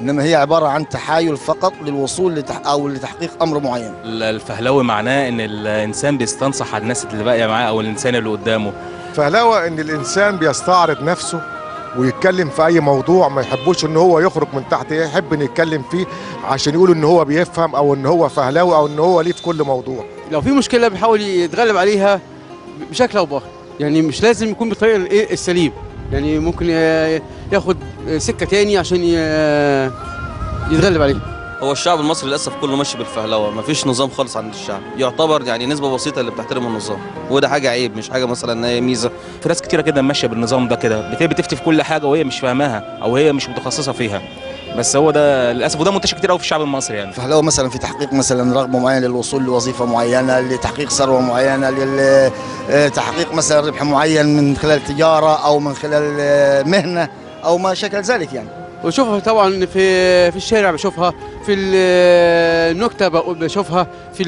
S1: انما هي عباره عن تحايل فقط للوصول لتح... او لتحقيق امر معين الفهلوه معناه ان الانسان بيستنصح على الناس اللي باقيه معاه او الانسان اللي قدامه فهلوه ان الانسان بيستعرض نفسه ويتكلم في اي موضوع ما يحبوش ان هو يخرج من تحت ايه يحب ان يتكلم فيه عشان يقولوا ان هو بيفهم او ان هو فهلاوي او ان هو ليه في كل موضوع
S3: لو في مشكله بيحاول يتغلب عليها بشكل او باخر يعني مش لازم يكون بالطريقه الايه السليم يعني ممكن ياخد سكه
S5: تاني عشان يتغلب عليه
S1: هو الشعب المصري للاسف كله ماشي بالفهلوه ما فيش نظام خالص عند الشعب يعتبر يعني نسبه بسيطه اللي بتحترم النظام وده حاجه عيب مش حاجه مثلا ان هي ميزه في ناس كتيره كده ماشيه بالنظام ده كده بتفتي في كل حاجه وهي مش فاهماها او هي مش متخصصه فيها بس هو ده للاسف وده منتشر كتير قوي في الشعب المصري يعني فهل هو مثلا في تحقيق مثلا رغبه معينه للوصول لوظيفه معينه لتحقيق ثروه معينه لتحقيق آه، مثلا ربح معين من خلال تجاره او من خلال آه، مهنه او ما شكل ذلك يعني
S3: وشوفها طبعا في في الشارع بشوفها في النكته بشوفها في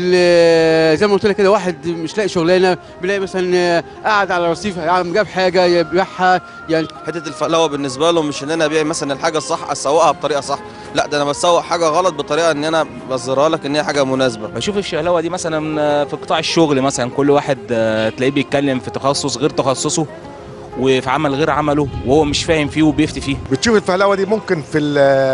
S3: زي ما قلت لك كده واحد مش لاقي شغلانه بيلاقي مثلا قاعد على رصيف يعني جاب حاجه يبيعها يعني حته الفقلاوه بالنسبه له مش ان انا ابيع مثلا
S6: الحاجه الصح اسوقها بطريقه صح
S1: لا ده انا بسوق حاجه غلط بطريقه ان انا بظهرها لك ان هي حاجه مناسبه بشوف الشهلاوه دي مثلا في قطاع الشغل مثلا كل واحد آه، تلاقيه بيتكلم في تخصص غير تخصصه وفي عمل غير عمله وهو مش فاهم فيه وبيفتي فيه بتشوف الفهلوه دي ممكن في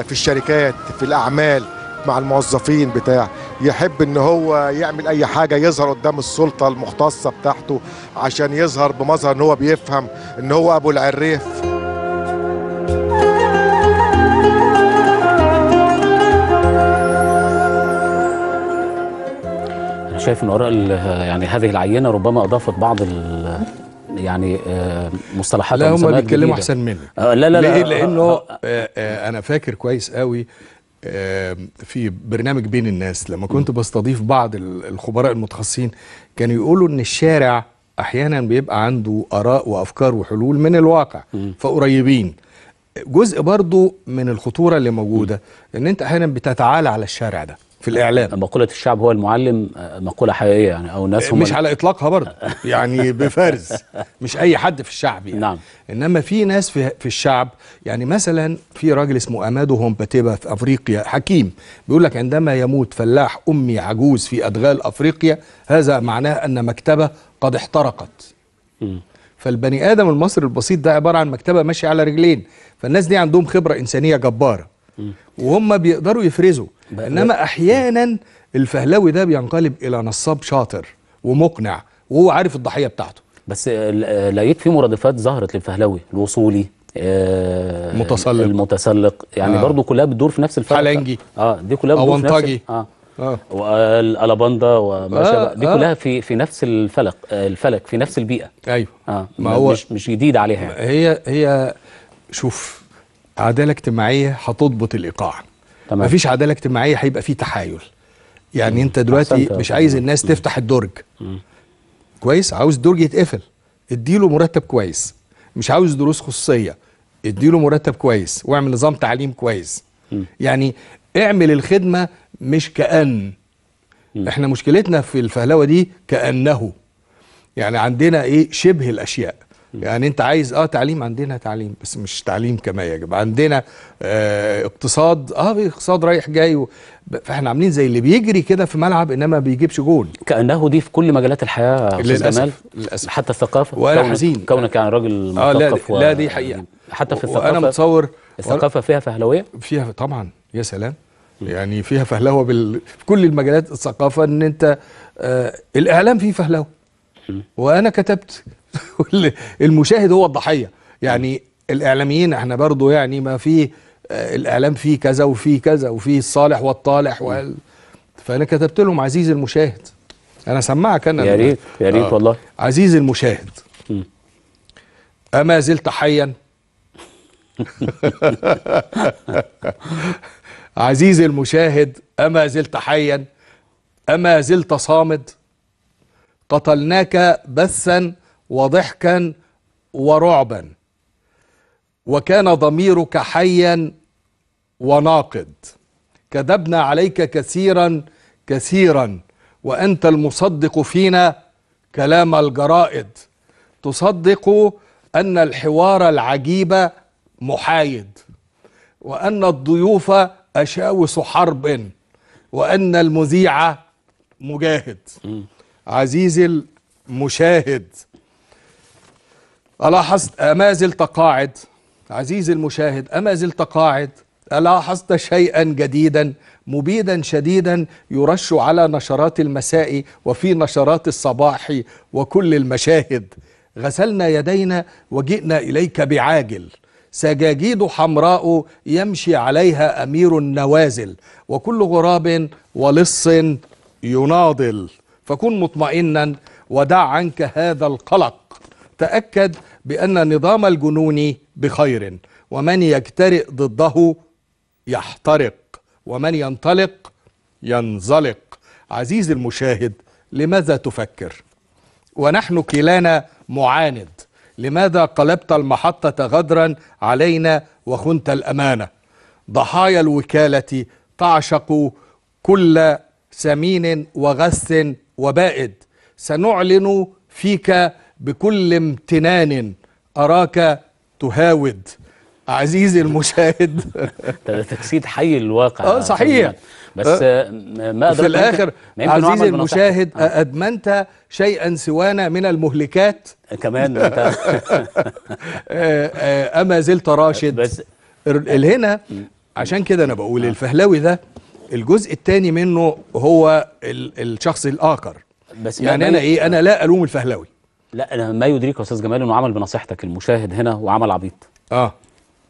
S1: في الشركات في الاعمال مع الموظفين بتاع يحب ان هو يعمل اي حاجه يظهر قدام السلطه المختصه بتاعته عشان يظهر بمظهر ان هو بيفهم ان هو ابو العريف شايف ان وراء يعني هذه العينه ربما اضافت بعض ال يعني آه، مصطلحات لا هم بيتكلموا احسن مني آه لا لا لا ليه آه، لانه
S5: آه، انا فاكر كويس قوي في برنامج بين الناس لما كنت بستضيف بعض الخبراء المتخصصين كانوا يقولوا ان الشارع احيانا بيبقى عنده اراء وافكار وحلول من الواقع فقريبين جزء برضو من الخطوره اللي موجوده ان انت احيانا بتتعالى على الشارع ده في الاعلام مقوله الشعب هو المعلم آه، مقوله حقيقيه يعني او ناس مش على اطلاقها برضه يعني بفرز مش اي حد في الشعب يعني نعم انما في ناس في, في الشعب يعني مثلا في راجل اسمه امادو هومباتيبا في افريقيا حكيم بيقول لك عندما يموت فلاح امي عجوز في ادغال افريقيا هذا معناه ان مكتبه قد احترقت م. فالبني ادم المصري البسيط ده عباره عن مكتبه ماشيه على رجلين فالناس دي عندهم خبره انسانيه جباره وهم بيقدروا يفرزوا انما احيانا الفهلاوي ده بينقلب الى نصاب شاطر ومقنع وهو عارف الضحيه بتاعته بس
S1: لقيت في مرادفات ظهرت للفهلاوي الوصولي آه متسلق المتسلق يعني آه. برضو كلها بتدور في نفس الفرق حلنجي اه دي كلها بتدور في نفس اه اه والالاباندا وما آه شابه دي آه كلها في في نفس الفلك آه، الفلك في نفس البيئه ايوه اه
S5: ما هو مش مش جديد عليها يعني هي هي شوف عداله اجتماعيه هتضبط الايقاع تمام. مفيش عداله اجتماعيه هيبقى فيه تحايل يعني مم. انت دلوقتي مش عايز مم. الناس تفتح الدرج مم. كويس عاوز الدرج يتقفل اديله مرتب كويس مش عاوز دروس خصوصيه اديله مرتب كويس واعمل نظام تعليم كويس يعني اعمل الخدمه مش كأن احنا مشكلتنا في الفهلوه دي كأنه يعني عندنا ايه شبه الاشياء يعني انت عايز اه تعليم عندنا تعليم بس مش تعليم كما يجب عندنا آه اقتصاد اه في اقتصاد رايح جاي و... فاحنا عاملين زي اللي بيجري كده في ملعب انما بيجيبش جول كانه دي في كل مجالات الحياه للاسف جمال
S1: للاسف حتى الثقافه وانا كونك
S5: حزين كونك يعني راجل مثقف آه لا, دي و... لا دي حقيقه حتى في الثقافه انا متصور الثقافه فيها فهلويه فيها طبعا يا سلام يعني فيها فهلوه بال... في كل المجالات الثقافه ان انت آه الاعلام فيه فهلوه وانا كتبت المشاهد هو الضحيه يعني الاعلاميين احنا برضو يعني ما في آه، الاعلام فيه كذا وفيه كذا وفيه الصالح والطالح وال... فانا كتبت لهم عزيزي المشاهد انا سمعك انا يا ريت يا ريت آه، والله عزيزي المشاهد اما زلت حيا عزيزي المشاهد اما زلت حيا اما زلت صامد قتلناك بثا وضحكا ورعبا وكان ضميرك حيا وناقد كذبنا عليك كثيرا كثيرا وانت المصدق فينا كلام الجرائد تصدق ان الحوار العجيب محايد وان الضيوف اشاوس حرب وان المذيع مجاهد عزيزي المشاهد ألاحظت أما زلت قاعد عزيزي المشاهد أما زلت قاعد ألاحظت شيئا جديدا مبيدا شديدا يرش على نشرات المساء وفي نشرات الصباح وكل المشاهد غسلنا يدينا وجئنا إليك بعاجل سجاجيد حمراء يمشي عليها أمير النوازل وكل غراب ولص يناضل فكن مطمئنا ودع عنك هذا القلق تأكد بأن نظام الجنون بخير ومن يجترئ ضده يحترق ومن ينطلق ينزلق عزيزي المشاهد لماذا تفكر ونحن كلانا معاند لماذا قلبت المحطة غدرا علينا وخنت الأمانة ضحايا الوكالة تعشق كل سمين وغث وبائد سنعلن فيك بكل امتنان أراك تهاود عزيزي المشاهد ده تجسيد حي للواقع اه صحيح بس آه, آه، ما في الاخر عزيزي المشاهد آه. ادمنت شيئا سوانا من المهلكات كمان انت آه، آه، اما زلت راشد بس هنا عشان كده انا بقول الفهلاوي ده الجزء الثاني منه هو الشخص الاخر بس يعني, يعني انا ايه انا لا الوم الفهلوي لا انا ما يدريك يا
S1: استاذ جمال انه عمل بنصيحتك المشاهد هنا وعمل عبيط اه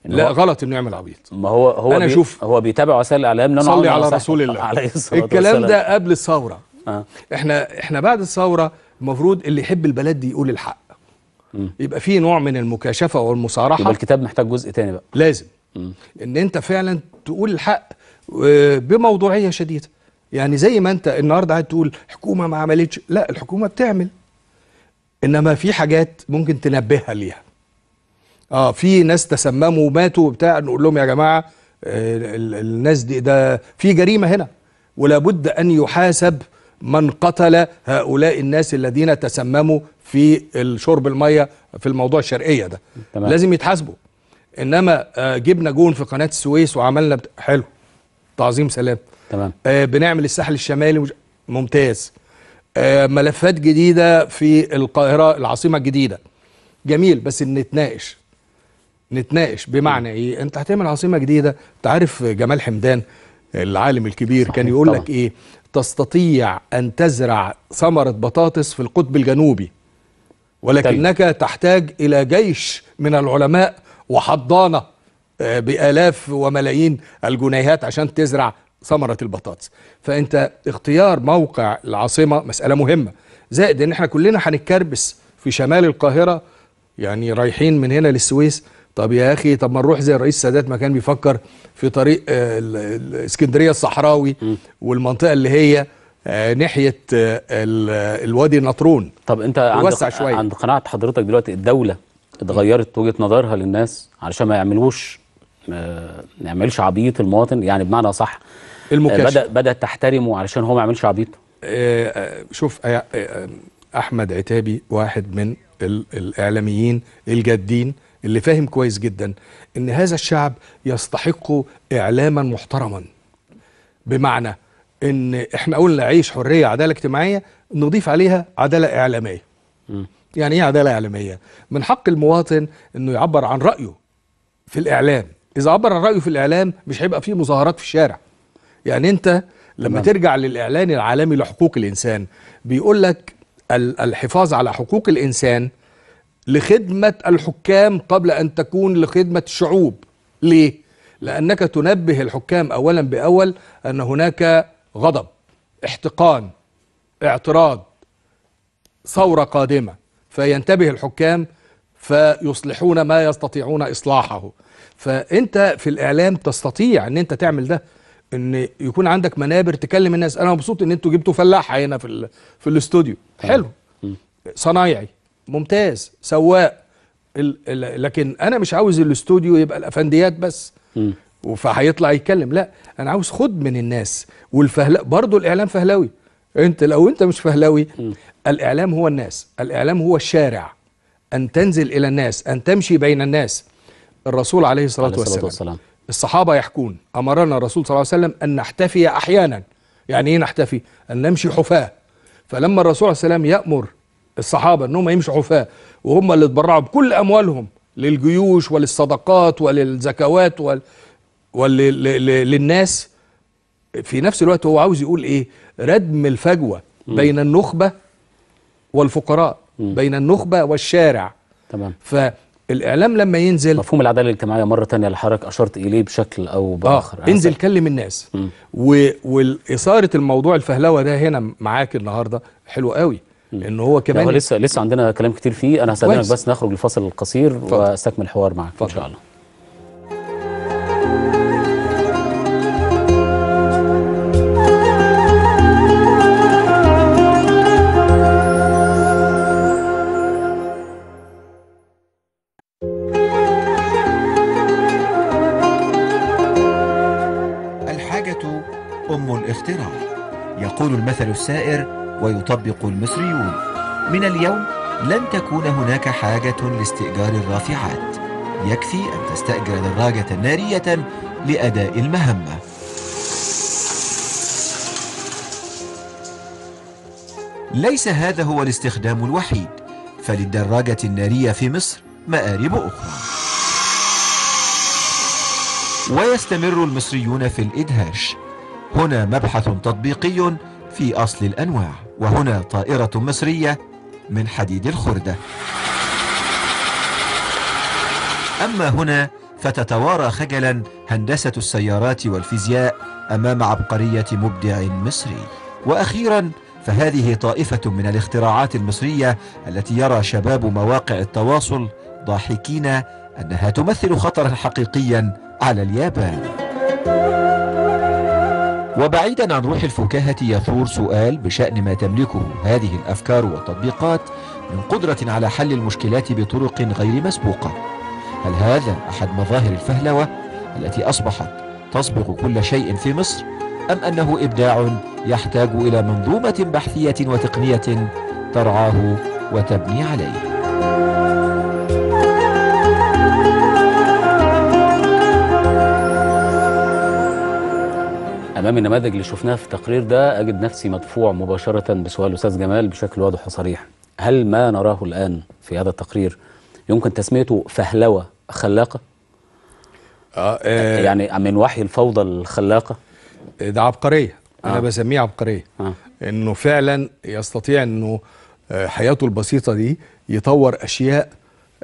S1: لا غلط انه يعمل عبيط ما هو هو انا بي شوف هو بيتابع وسائل الاعلام لانه صلي على رسول الله عليه الصلاه الكلام ده
S5: قبل الثوره آه. احنا احنا بعد الثوره المفروض اللي يحب البلد دي يقول الحق م. يبقى في نوع من المكاشفه والمصارحه يبقى الكتاب محتاج جزء تاني بقى لازم م. ان انت فعلا تقول الحق بموضوعيه شديده يعني زي ما انت النهارده قاعد تقول حكومه ما عملتش لا الحكومه بتعمل انما في حاجات ممكن تنبهها ليها اه في ناس تسمموا وماتوا وبتاع نقول لهم يا جماعه آه، الناس دي ده في جريمه هنا ولابد ان يحاسب من قتل هؤلاء الناس الذين تسمموا في شرب الميه في الموضوع الشرقيه ده تمام. لازم يتحاسبوا انما آه، جبنا جون في قناه السويس وعملنا حلو تعظيم سلام تمام آه بنعمل الساحل الشمالي ممتاز آه ملفات جديده في القاهره العاصمه الجديده جميل بس نتناقش نتناقش بمعنى ايه انت هتعمل عاصمه جديده انت عارف جمال حمدان العالم الكبير كان يقول لك ايه تستطيع ان تزرع ثمره بطاطس في القطب الجنوبي ولكنك طيب. تحتاج الى جيش من العلماء وحضانه آه، بالاف وملايين الجنيهات عشان تزرع ثمره البطاطس فانت اختيار موقع العاصمه مساله مهمه زائد ان احنا كلنا هنتكربس في شمال القاهره يعني رايحين من هنا للسويس طب يا اخي طب ما نروح زي الرئيس السادات ما كان بيفكر في طريق آه، الاسكندريه الصحراوي والمنطقه اللي هي آه، ناحيه الوادي نطرون طب انت عند شوية. عند قناعه حضرتك
S1: دلوقتي الدوله اتغيرت وجهه نظرها للناس علشان ما يعملوش ما عبيط المواطن يعني بمعنى صح المكاشف بدا بدات تحترمه علشان هو ما يعملش عبيط
S5: آه، آه، شوف آه، احمد عتابي واحد من الاعلاميين الجادين اللي فاهم كويس جدا ان هذا الشعب يستحق اعلاما محترما بمعنى ان احنا قلنا عيش حريه عداله اجتماعيه نضيف عليها عداله اعلاميه يعني ايه عداله اعلاميه من حق المواطن انه يعبر عن رايه في الاعلام اذا عبر عن رايه في الاعلام مش هيبقى فيه مظاهرات في الشارع يعني انت لما نعم. ترجع للاعلان العالمي لحقوق الانسان بيقول لك الحفاظ على حقوق الانسان لخدمه الحكام قبل ان تكون لخدمه الشعوب ليه لانك تنبه الحكام اولا باول ان هناك غضب احتقان اعتراض ثوره قادمه فينتبه الحكام فيصلحون ما يستطيعون اصلاحه فانت في الاعلام تستطيع ان انت تعمل ده ان يكون عندك منابر تكلم الناس انا مبسوط ان انتوا جبتوا فلاح هنا في ال... في الاستوديو آه. حلو صنايعي ممتاز سواق ال... ال... لكن انا مش عاوز الاستوديو يبقى الافنديات بس فهيطلع يتكلم لا انا عاوز خد من الناس والفهل برضه الاعلام فهلاوي انت لو انت مش فهلاوي الاعلام هو الناس الاعلام هو الشارع ان تنزل الى الناس ان تمشي بين الناس الرسول عليه الصلاة, عليه الصلاة والسلام. والسلام الصحابة يحكون أمرنا الرسول صلى الله عليه وسلم أن نحتفي أحيانا يعني إيه نحتفي أن نمشي حفاة فلما الرسول عليه السلام يأمر الصحابة أنهم يمشوا حفاة وهم اللي تبرعوا بكل أموالهم للجيوش وللصدقات وللزكوات وللناس في نفس الوقت هو عاوز يقول إيه ردم الفجوة بين النخبة والفقراء بين النخبة والشارع تمام الاعلام لما ينزل مفهوم العداله الاجتماعيه مره ثانيه لحضرتك اشرت اليه بشكل او باخر آه انزل كلم الناس و... واثاره الموضوع الفهلوه ده هنا معاك النهارده حلو قوي لان هو كمان هو لسه لسه عندنا كلام كتير فيه انا هستاذنك
S1: بس نخرج لفصل قصير واستكمل الحوار معاك ان شاء الله
S6: يقول المثل السائر ويطبق المصريون من اليوم لن تكون هناك حاجة لاستئجار الرافعات يكفي أن تستأجر دراجة نارية لأداء المهمة ليس هذا هو الاستخدام الوحيد فللدراجة النارية في مصر مآرب أخرى ويستمر المصريون في الإدهاش هنا مبحث تطبيقي في أصل الأنواع وهنا طائرة مصرية من حديد الخردة أما هنا فتتوارى خجلا هندسة السيارات والفيزياء أمام عبقرية مبدع مصري وأخيرا فهذه طائفة من الاختراعات المصرية التي يرى شباب مواقع التواصل ضاحكين أنها تمثل خطرا حقيقيا على اليابان وبعيدا عن روح الفكاهة يثور سؤال بشأن ما تملكه هذه الأفكار والتطبيقات من قدرة على حل المشكلات بطرق غير مسبوقة هل هذا أحد مظاهر الفهلوة التي أصبحت تسبق كل شيء في مصر أم أنه إبداع يحتاج إلى منظومة بحثية وتقنية ترعاه وتبني عليه
S1: امام النماذج اللي شفناها في التقرير ده اجد نفسي مدفوع مباشره بسؤال استاذ جمال بشكل واضح وصريح هل ما نراه الان في هذا التقرير يمكن تسميته فهلوه خلاقه
S5: آه آه يعني من وحي الفوضى الخلاقه آه، ده عبقريه آه انا بسميه عبقريه آه انه فعلا يستطيع انه آه، حياته البسيطه دي يطور اشياء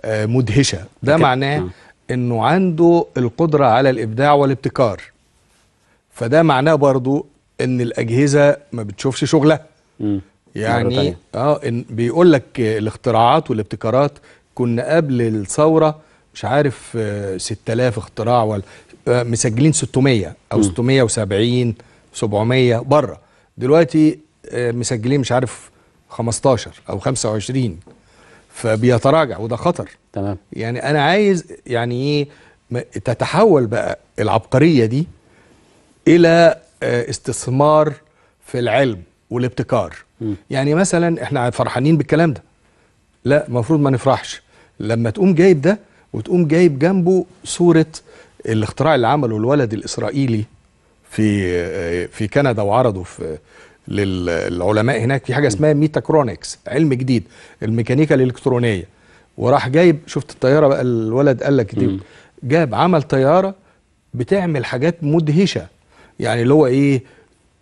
S5: آه، مدهشه ده معناه آه انه عنده القدره على الابداع والابتكار فده معناه برضو ان الاجهزه ما بتشوفش شغلها يعني اه إن بيقول لك الاختراعات والابتكارات كنا قبل الثوره مش عارف 6000 آه، اختراع ولا آه، مسجلين 600 او م. 670 700 بره دلوقتي آه، مسجلين مش عارف 15 او 25 فبيتراجع وده خطر تمام يعني انا عايز يعني ايه تتحول بقى العبقريه دي الى آه، استثمار في العلم والابتكار م. يعني مثلا احنا فرحانين بالكلام ده لا المفروض ما نفرحش لما تقوم جايب ده وتقوم جايب جنبه صوره الاختراع اللي عمله الولد الاسرائيلي في آه، في كندا وعرضه في للعلماء هناك في حاجه اسمها ميتاكرونكس علم جديد الميكانيكا الالكترونيه وراح جايب شفت الطياره بقى الولد قال لك دي جاب عمل طياره بتعمل حاجات مدهشه يعني اللي هو ايه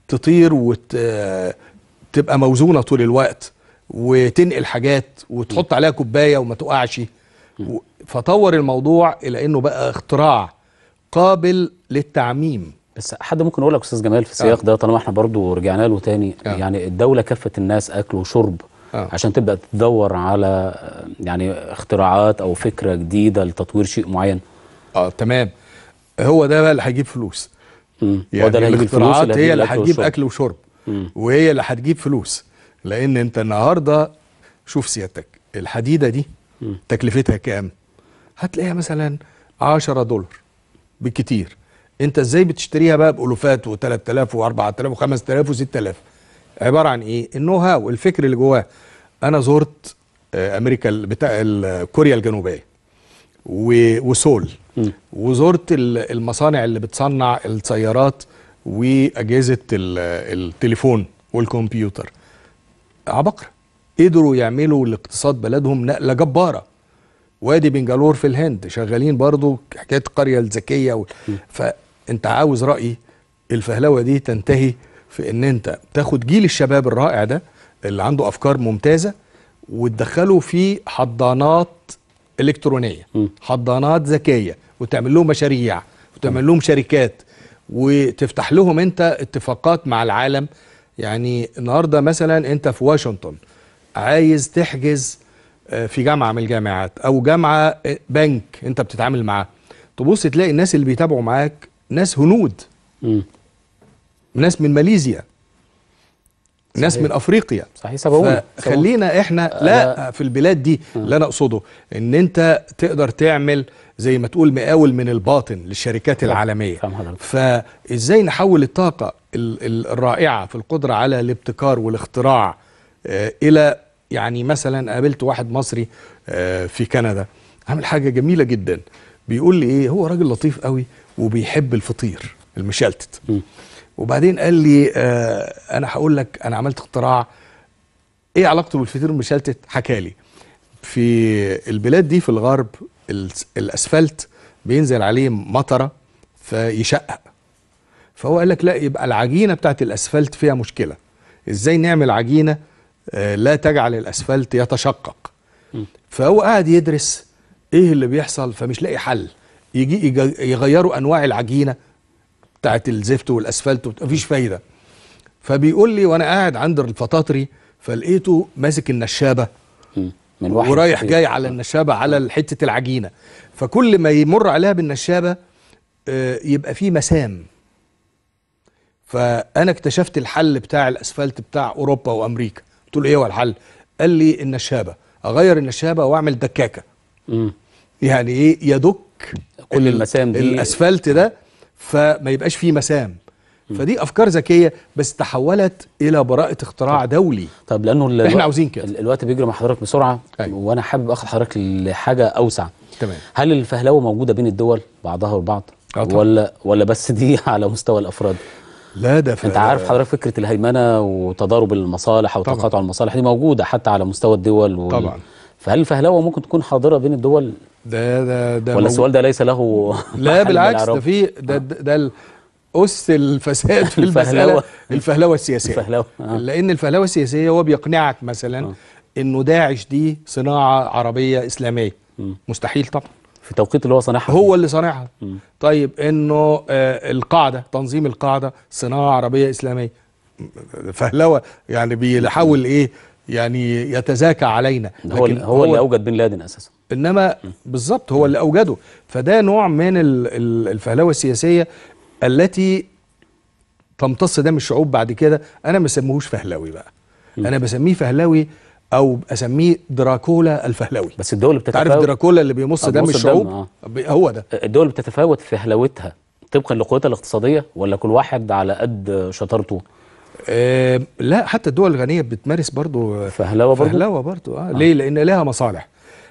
S5: تطير وتبقى موزونه طول الوقت وتنقل حاجات وتحط عليها كوبايه وما تقعش فطور الموضوع الى انه بقى اختراع قابل للتعميم بس حد ممكن اقول لك استاذ جمال في السياق آه. ده طالما
S1: احنا برضو رجعنا له تاني آه. يعني الدوله كفت الناس اكل وشرب آه. عشان تبدا تدور على يعني اختراعات او فكره جديده لتطوير شيء معين اه تمام هو ده بقى اللي
S5: هيجيب فلوس مم. يعني الاختراعات هي اللي هتجيب اكل وشرب مم. وهي اللي هتجيب فلوس لان انت النهارده شوف سيادتك الحديده دي مم. تكلفتها كام هتلاقيها مثلا 10 دولار بالكتير انت ازاي بتشتريها بقى بالوفات و3000 و4000 و5000 و6000 عباره عن ايه النو هاو الفكر اللي جواه انا زرت آه، امريكا بتاع كوريا الجنوبيه وسول وزرت المصانع اللي بتصنع السيارات واجهزه التليفون والكمبيوتر عبقرة قدروا يعملوا لاقتصاد بلدهم نقله جباره وادي بنجالور في الهند شغالين برضو حكايه القريه الذكيه و... فانت عاوز رايي الفهلوه دي تنتهي في ان انت تاخد جيل الشباب الرائع ده اللي عنده افكار ممتازه وتدخله في حضانات الكترونيه حضانات ذكيه وتعمل لهم مشاريع وتعمل لهم شركات وتفتح لهم انت اتفاقات مع العالم يعني النهارده مثلا انت في واشنطن عايز تحجز آه، في جامعه من الجامعات او جامعه آه، بنك انت بتتعامل معاه تبص تلاقي الناس اللي بيتابعوا معاك ناس هنود ناس من ماليزيا صحيح. ناس من افريقيا صحيح سبقونا خلينا احنا آه، لا في البلاد دي اللي انا اقصده ان انت تقدر تعمل زي ما تقول مقاول من الباطن للشركات العالميه فازاي نحول الطاقه الرائعه في القدره على الابتكار والاختراع آه، الى يعني مثلا قابلت واحد مصري آه، في كندا عامل حاجه جميله جدا بيقول لي ايه هو راجل لطيف قوي وبيحب الفطير المشلتت وبعدين قال لي آه انا هقول لك انا عملت اختراع ايه علاقته بالفطير المشلتت حكالي في البلاد دي في الغرب الاسفلت بينزل عليه مطره فيشقق فهو قال لك لا يبقى العجينه بتاعت الاسفلت فيها مشكله ازاي نعمل عجينه آه، لا تجعل الاسفلت يتشقق فهو قاعد يدرس ايه اللي بيحصل فمش لاقي حل يجي يغيروا انواع العجينه بتاعت الزفت والاسفلت مفيش فايده فبيقول لي وانا قاعد عند الفطاطري فلقيته ماسك النشابه من واحد ورايح جاي على آه. النشابه على آه. حته العجينه فكل ما يمر عليها بالنشابه آه، يبقى فيه مسام فانا اكتشفت الحل بتاع الاسفلت بتاع اوروبا وامريكا قلت له ايه هو الحل قال لي النشابه اغير النشابه واعمل دكاكه يعني ايه يدك كل المسام دي الاسفلت ده فما يبقاش فيه مسام فدي افكار ذكيه بس تحولت الى براءه اختراع طب. دولي طب لانه احنا عاوزين كده الوقت بيجري مع حضرتك بسرعه أيوة. وانا حابب اخد حضرتك
S1: لحاجه اوسع تمام هل الفهلوه موجوده بين الدول بعضها وبعض آه، ولا ولا بس دي على مستوى الافراد لا ده انت عارف حضرتك فكره الهيمنه وتضارب المصالح او تقاطع المصالح دي موجوده حتى على مستوى الدول وال... طبعا فهل الفهلوه ممكن تكون حاضره بين الدول ده ده ده ولا السؤال ده ليس له لا بالعكس ده
S5: في ده آه. ده أس الفساد في الفهلوة الفهلوة السياسية الفهلوة. آه. لأن الفهلوة السياسية هو بيقنعك مثلا آه. إنه داعش دي صناعة عربية إسلامية م. مستحيل طبعا في توقيت اللي هو صانعها هو اللي صانعها طيب إنه آه القاعدة تنظيم القاعدة صناعة عربية إسلامية فهلوة يعني بيحاول إيه يعني يتزاكى علينا هو هو, هو اللي اوجد بن لادن اساسا انما بالظبط هو اللي اوجده فده نوع من الفهلوه السياسيه التي تمتص دم الشعوب بعد كده انا ما بسميهوش فهلوي بقى انا بسميه فهلوي او اسميه دراكولا الفهلوي بس الدول بتتفاوت تعرف دراكولا اللي بيمص آه، دم الشعوب آه. هو
S1: ده الدول بتتفاوت فهلوتها طبقا لقوتها
S5: الاقتصاديه ولا كل واحد على قد شطارته آه، لا حتى الدول الغنيه بتمارس برضو فهلوه برضو فهلوه برضو آه. آه. ليه لان لها مصالح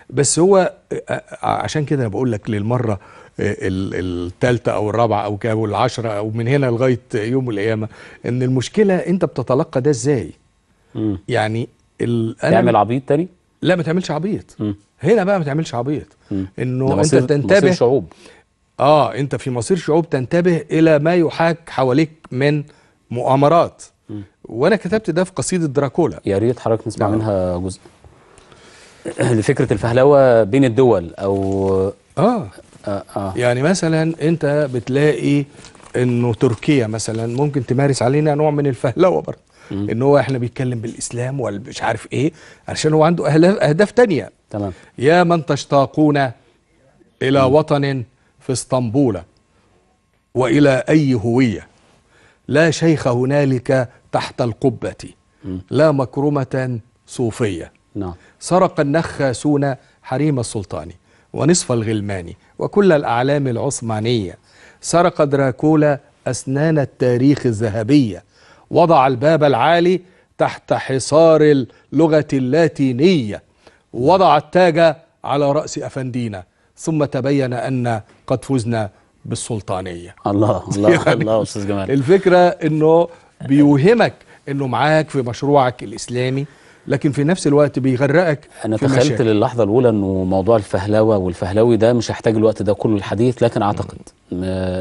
S5: بس هو آه، آه، عشان كده انا بقول لك للمره الثالثه او الرابعه او او العشره او من هنا لغايه يوم القيامه ان المشكله انت بتتلقى ده ازاي يعني يعني تعمل عبيط تاني لا ما تعملش عبيط هنا بقى ما تعملش عبيط انه انت تنتبه مصير شعوب اه انت في مصير شعوب تنتبه الى ما يحاك حواليك من مؤامرات وانا كتبت ده في قصيده دراكولا يا ريت حضرتك نسمع نعم. منها جزء لفكره الفهلوه بين
S1: الدول او
S5: آه. آه, اه يعني مثلا انت بتلاقي انه تركيا مثلا ممكن تمارس علينا نوع من الفهلوه برضه ان هو احنا بيتكلم بالاسلام ولا مش عارف ايه علشان هو عنده اهداف ثانيه تمام يا من تشتاقون الى مم. وطن في اسطنبول والى اي هويه لا شيخ هنالك تحت القبة لا مكرمة صوفية نعم. سرق النخاسون حريم السلطاني ونصف الغلماني وكل الأعلام العثمانية سرق دراكولا أسنان التاريخ الذهبية وضع الباب العالي تحت حصار اللغة اللاتينية وضع التاج على رأس أفندينا ثم تبين أن قد فزنا بالسلطانية الله الله يعني الله أستاذ جمال الفكرة أنه بيوهمك انه معاك في مشروعك الاسلامي لكن في نفس الوقت بيغرقك انا تخيلت
S1: للحظه الاولى انه موضوع الفهلوه والفهلوي ده مش هحتاج الوقت ده كله الحديث لكن اعتقد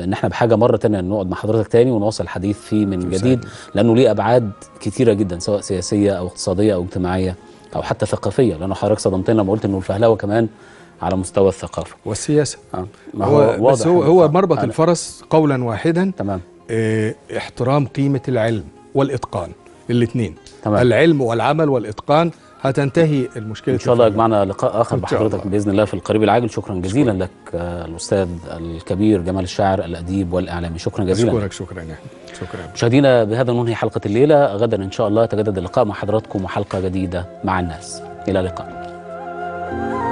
S1: ان احنا بحاجه مره تانية نقعد مع حضرتك تاني ونواصل الحديث فيه من جديد لانه ليه ابعاد كثيره جدا سواء سياسيه او اقتصاديه او اجتماعيه او حتى ثقافيه لانه حضرتك صدمتني لما قلت انه الفهلوه كمان على مستوى الثقافه
S5: والسياسه آه.
S1: ما هو, هو بس هو, هو مربط
S5: الفرس قولا واحدا تمام آه، احترام قيمة العلم والإتقان الاثنين تمام. العلم والعمل والإتقان هتنتهي المشكلة إن شاء الله يجمعنا لقاء آخر بحضرتك بإذن
S1: الله في القريب العاجل شكرا جزيلا شكرا. لك آه، الأستاذ الكبير جمال الشاعر الأديب والإعلامي
S5: شكرا جزيلا أشكرك شكرا شكرا
S1: مشاهدينا بهذا ننهي حلقة الليلة غدا إن شاء الله يتجدد اللقاء مع حضراتكم وحلقة جديدة مع الناس إلى اللقاء